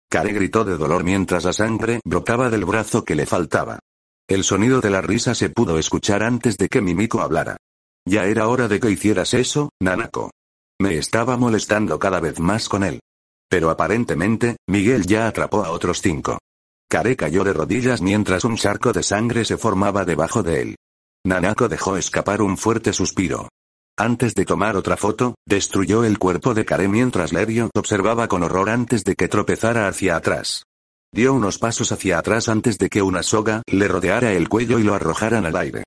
Kare gritó de dolor mientras la sangre brotaba del brazo que le faltaba. El sonido de la risa se pudo escuchar antes de que Mimiko hablara. Ya era hora de que hicieras eso, Nanako. Me estaba molestando cada vez más con él. Pero aparentemente, Miguel ya atrapó a otros cinco. Kare cayó de rodillas mientras un charco de sangre se formaba debajo de él. Nanako dejó escapar un fuerte suspiro. Antes de tomar otra foto, destruyó el cuerpo de Kare mientras Lerio observaba con horror antes de que tropezara hacia atrás. Dio unos pasos hacia atrás antes de que una soga le rodeara el cuello y lo arrojaran al aire.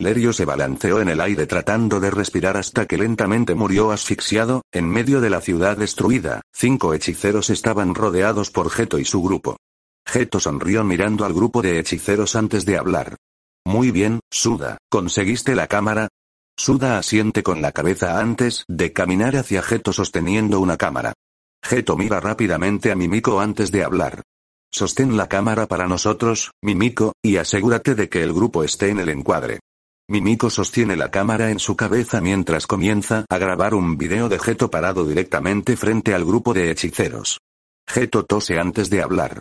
Lerio se balanceó en el aire tratando de respirar hasta que lentamente murió asfixiado, en medio de la ciudad destruida. Cinco hechiceros estaban rodeados por Geto y su grupo. Geto sonrió mirando al grupo de hechiceros antes de hablar. Muy bien, Suda, ¿conseguiste la cámara? Suda asiente con la cabeza antes de caminar hacia Geto sosteniendo una cámara. Geto mira rápidamente a Mimiko antes de hablar. Sostén la cámara para nosotros, Mimiko, y asegúrate de que el grupo esté en el encuadre. Mimiko sostiene la cámara en su cabeza mientras comienza a grabar un video de Geto parado directamente frente al grupo de hechiceros. Geto tose antes de hablar.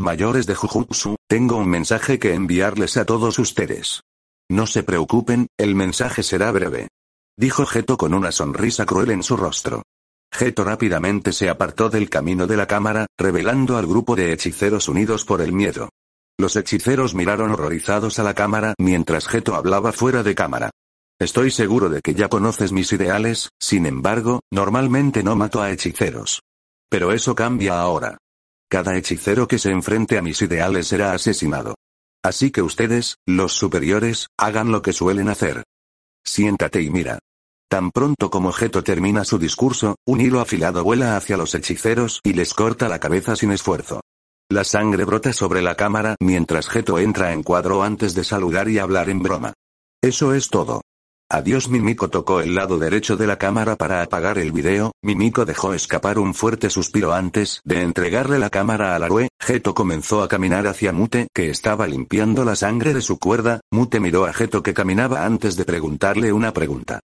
Mayores de Jujutsu, tengo un mensaje que enviarles a todos ustedes. No se preocupen, el mensaje será breve. Dijo Geto con una sonrisa cruel en su rostro. Geto rápidamente se apartó del camino de la cámara, revelando al grupo de hechiceros unidos por el miedo. Los hechiceros miraron horrorizados a la cámara mientras Geto hablaba fuera de cámara. Estoy seguro de que ya conoces mis ideales, sin embargo, normalmente no mato a hechiceros. Pero eso cambia ahora. Cada hechicero que se enfrente a mis ideales será asesinado. Así que ustedes, los superiores, hagan lo que suelen hacer. Siéntate y mira. Tan pronto como Geto termina su discurso, un hilo afilado vuela hacia los hechiceros y les corta la cabeza sin esfuerzo. La sangre brota sobre la cámara mientras Geto entra en cuadro antes de saludar y hablar en broma. Eso es todo. Adiós Mimiko tocó el lado derecho de la cámara para apagar el video, Mimiko dejó escapar un fuerte suspiro antes de entregarle la cámara a Larue, Geto comenzó a caminar hacia Mute que estaba limpiando la sangre de su cuerda, Mute miró a Geto que caminaba antes de preguntarle una pregunta.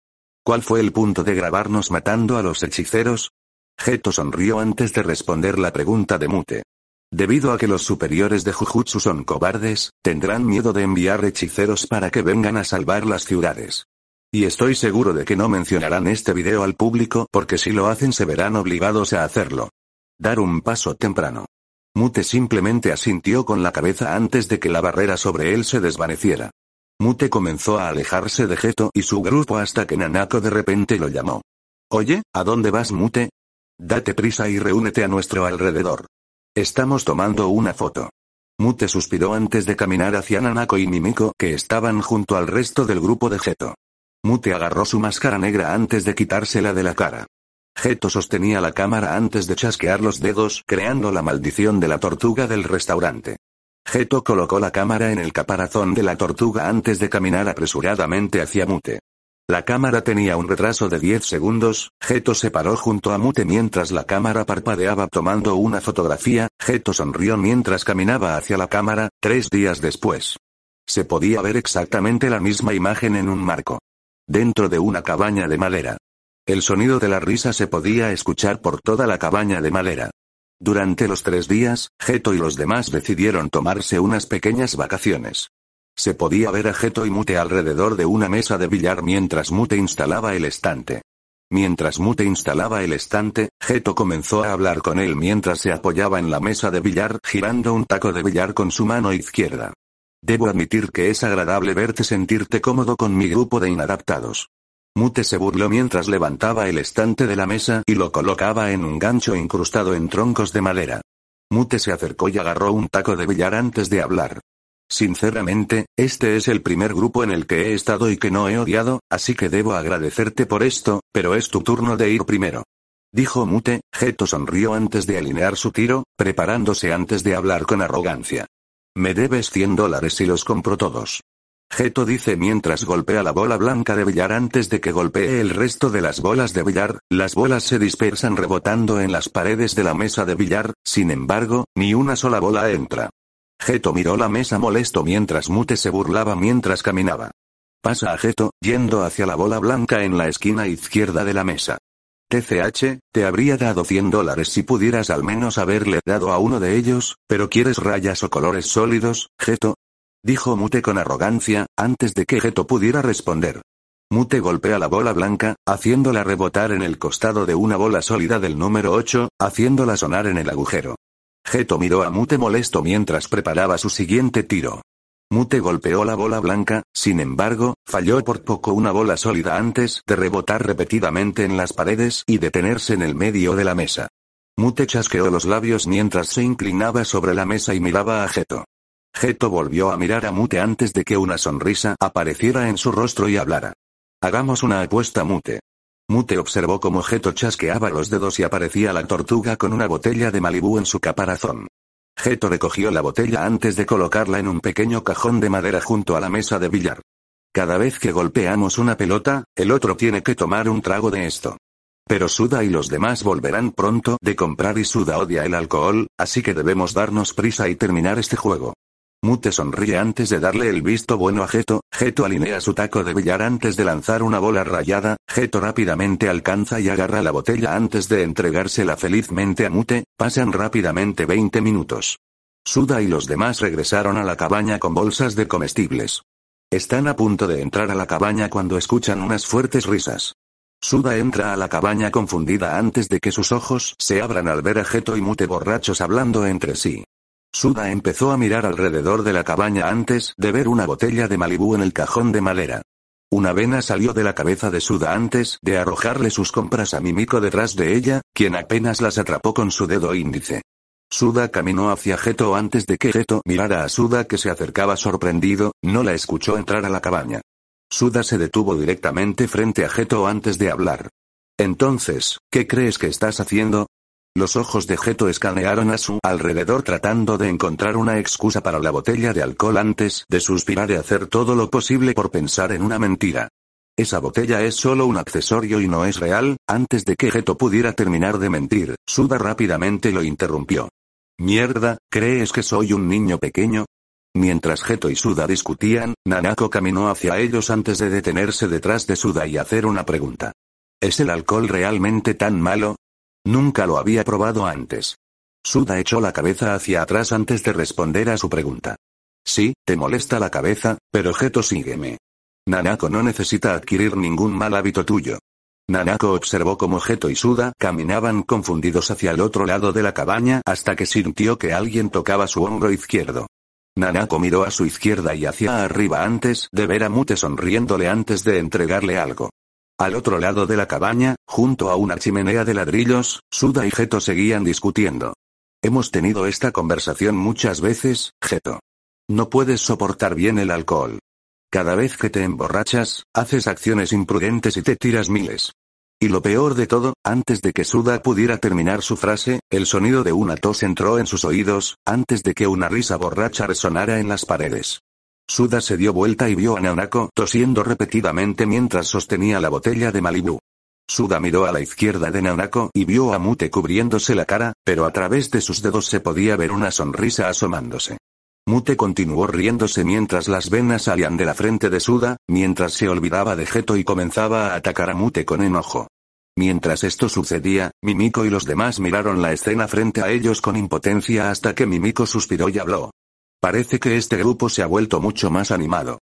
¿Cuál fue el punto de grabarnos matando a los hechiceros? Geto sonrió antes de responder la pregunta de Mute. Debido a que los superiores de Jujutsu son cobardes, tendrán miedo de enviar hechiceros para que vengan a salvar las ciudades. Y estoy seguro de que no mencionarán este video al público porque si lo hacen se verán obligados a hacerlo. Dar un paso temprano. Mute simplemente asintió con la cabeza antes de que la barrera sobre él se desvaneciera. Mute comenzó a alejarse de Geto y su grupo hasta que Nanako de repente lo llamó. Oye, ¿a dónde vas Mute? Date prisa y reúnete a nuestro alrededor. Estamos tomando una foto. Mute suspiró antes de caminar hacia Nanako y Mimiko que estaban junto al resto del grupo de Geto. Mute agarró su máscara negra antes de quitársela de la cara. Geto sostenía la cámara antes de chasquear los dedos, creando la maldición de la tortuga del restaurante. Geto colocó la cámara en el caparazón de la tortuga antes de caminar apresuradamente hacia Mute. La cámara tenía un retraso de 10 segundos, Geto se paró junto a Mute mientras la cámara parpadeaba tomando una fotografía, Geto sonrió mientras caminaba hacia la cámara, tres días después. Se podía ver exactamente la misma imagen en un marco. Dentro de una cabaña de madera. El sonido de la risa se podía escuchar por toda la cabaña de madera. Durante los tres días, Geto y los demás decidieron tomarse unas pequeñas vacaciones. Se podía ver a Geto y Mute alrededor de una mesa de billar mientras Mute instalaba el estante. Mientras Mute instalaba el estante, Geto comenzó a hablar con él mientras se apoyaba en la mesa de billar girando un taco de billar con su mano izquierda. Debo admitir que es agradable verte sentirte cómodo con mi grupo de inadaptados. Mute se burló mientras levantaba el estante de la mesa y lo colocaba en un gancho incrustado en troncos de madera. Mute se acercó y agarró un taco de billar antes de hablar. Sinceramente, este es el primer grupo en el que he estado y que no he odiado, así que debo agradecerte por esto, pero es tu turno de ir primero. Dijo Mute, Geto sonrió antes de alinear su tiro, preparándose antes de hablar con arrogancia. Me debes 100 dólares y los compro todos. Geto dice mientras golpea la bola blanca de billar antes de que golpee el resto de las bolas de billar, las bolas se dispersan rebotando en las paredes de la mesa de billar, sin embargo, ni una sola bola entra. Geto miró la mesa molesto mientras Mute se burlaba mientras caminaba. Pasa a Geto, yendo hacia la bola blanca en la esquina izquierda de la mesa. TCH, te habría dado 100 dólares si pudieras al menos haberle dado a uno de ellos, pero quieres rayas o colores sólidos, Geto. Dijo Mute con arrogancia, antes de que Geto pudiera responder. Mute golpea la bola blanca, haciéndola rebotar en el costado de una bola sólida del número 8, haciéndola sonar en el agujero. Geto miró a Mute molesto mientras preparaba su siguiente tiro. Mute golpeó la bola blanca, sin embargo, falló por poco una bola sólida antes de rebotar repetidamente en las paredes y detenerse en el medio de la mesa. Mute chasqueó los labios mientras se inclinaba sobre la mesa y miraba a Geto. Geto volvió a mirar a Mute antes de que una sonrisa apareciera en su rostro y hablara. Hagamos una apuesta, Mute. Mute observó cómo Geto chasqueaba los dedos y aparecía la tortuga con una botella de Malibú en su caparazón. Geto recogió la botella antes de colocarla en un pequeño cajón de madera junto a la mesa de billar. Cada vez que golpeamos una pelota, el otro tiene que tomar un trago de esto. Pero Suda y los demás volverán pronto de comprar y Suda odia el alcohol, así que debemos darnos prisa y terminar este juego. Mute sonríe antes de darle el visto bueno a Geto, Geto alinea su taco de billar antes de lanzar una bola rayada, Geto rápidamente alcanza y agarra la botella antes de entregársela felizmente a Mute, pasan rápidamente 20 minutos. Suda y los demás regresaron a la cabaña con bolsas de comestibles. Están a punto de entrar a la cabaña cuando escuchan unas fuertes risas. Suda entra a la cabaña confundida antes de que sus ojos se abran al ver a Geto y Mute borrachos hablando entre sí. Suda empezó a mirar alrededor de la cabaña antes de ver una botella de Malibú en el cajón de madera. Una vena salió de la cabeza de Suda antes de arrojarle sus compras a Mimiko detrás de ella, quien apenas las atrapó con su dedo índice. Suda caminó hacia Geto antes de que Geto mirara a Suda que se acercaba sorprendido, no la escuchó entrar a la cabaña. Suda se detuvo directamente frente a Geto antes de hablar. Entonces, ¿qué crees que estás haciendo? Los ojos de Geto escanearon a su alrededor tratando de encontrar una excusa para la botella de alcohol antes de suspirar y hacer todo lo posible por pensar en una mentira. Esa botella es solo un accesorio y no es real, antes de que Geto pudiera terminar de mentir, Suda rápidamente lo interrumpió. Mierda, ¿crees que soy un niño pequeño? Mientras Geto y Suda discutían, Nanako caminó hacia ellos antes de detenerse detrás de Suda y hacer una pregunta. ¿Es el alcohol realmente tan malo? Nunca lo había probado antes. Suda echó la cabeza hacia atrás antes de responder a su pregunta. Sí, te molesta la cabeza, pero Geto sígueme. Nanako no necesita adquirir ningún mal hábito tuyo. Nanako observó cómo Geto y Suda caminaban confundidos hacia el otro lado de la cabaña hasta que sintió que alguien tocaba su hombro izquierdo. Nanako miró a su izquierda y hacia arriba antes de ver a Mute sonriéndole antes de entregarle algo. Al otro lado de la cabaña, junto a una chimenea de ladrillos, Suda y Geto seguían discutiendo. Hemos tenido esta conversación muchas veces, Geto. No puedes soportar bien el alcohol. Cada vez que te emborrachas, haces acciones imprudentes y te tiras miles. Y lo peor de todo, antes de que Suda pudiera terminar su frase, el sonido de una tos entró en sus oídos, antes de que una risa borracha resonara en las paredes. Suda se dio vuelta y vio a Nanako tosiendo repetidamente mientras sostenía la botella de Malibu. Suda miró a la izquierda de Nanako y vio a Mute cubriéndose la cara, pero a través de sus dedos se podía ver una sonrisa asomándose. Mute continuó riéndose mientras las venas salían de la frente de Suda, mientras se olvidaba de Geto y comenzaba a atacar a Mute con enojo. Mientras esto sucedía, Mimiko y los demás miraron la escena frente a ellos con impotencia hasta que Mimiko suspiró y habló. Parece que este grupo se ha vuelto mucho más animado.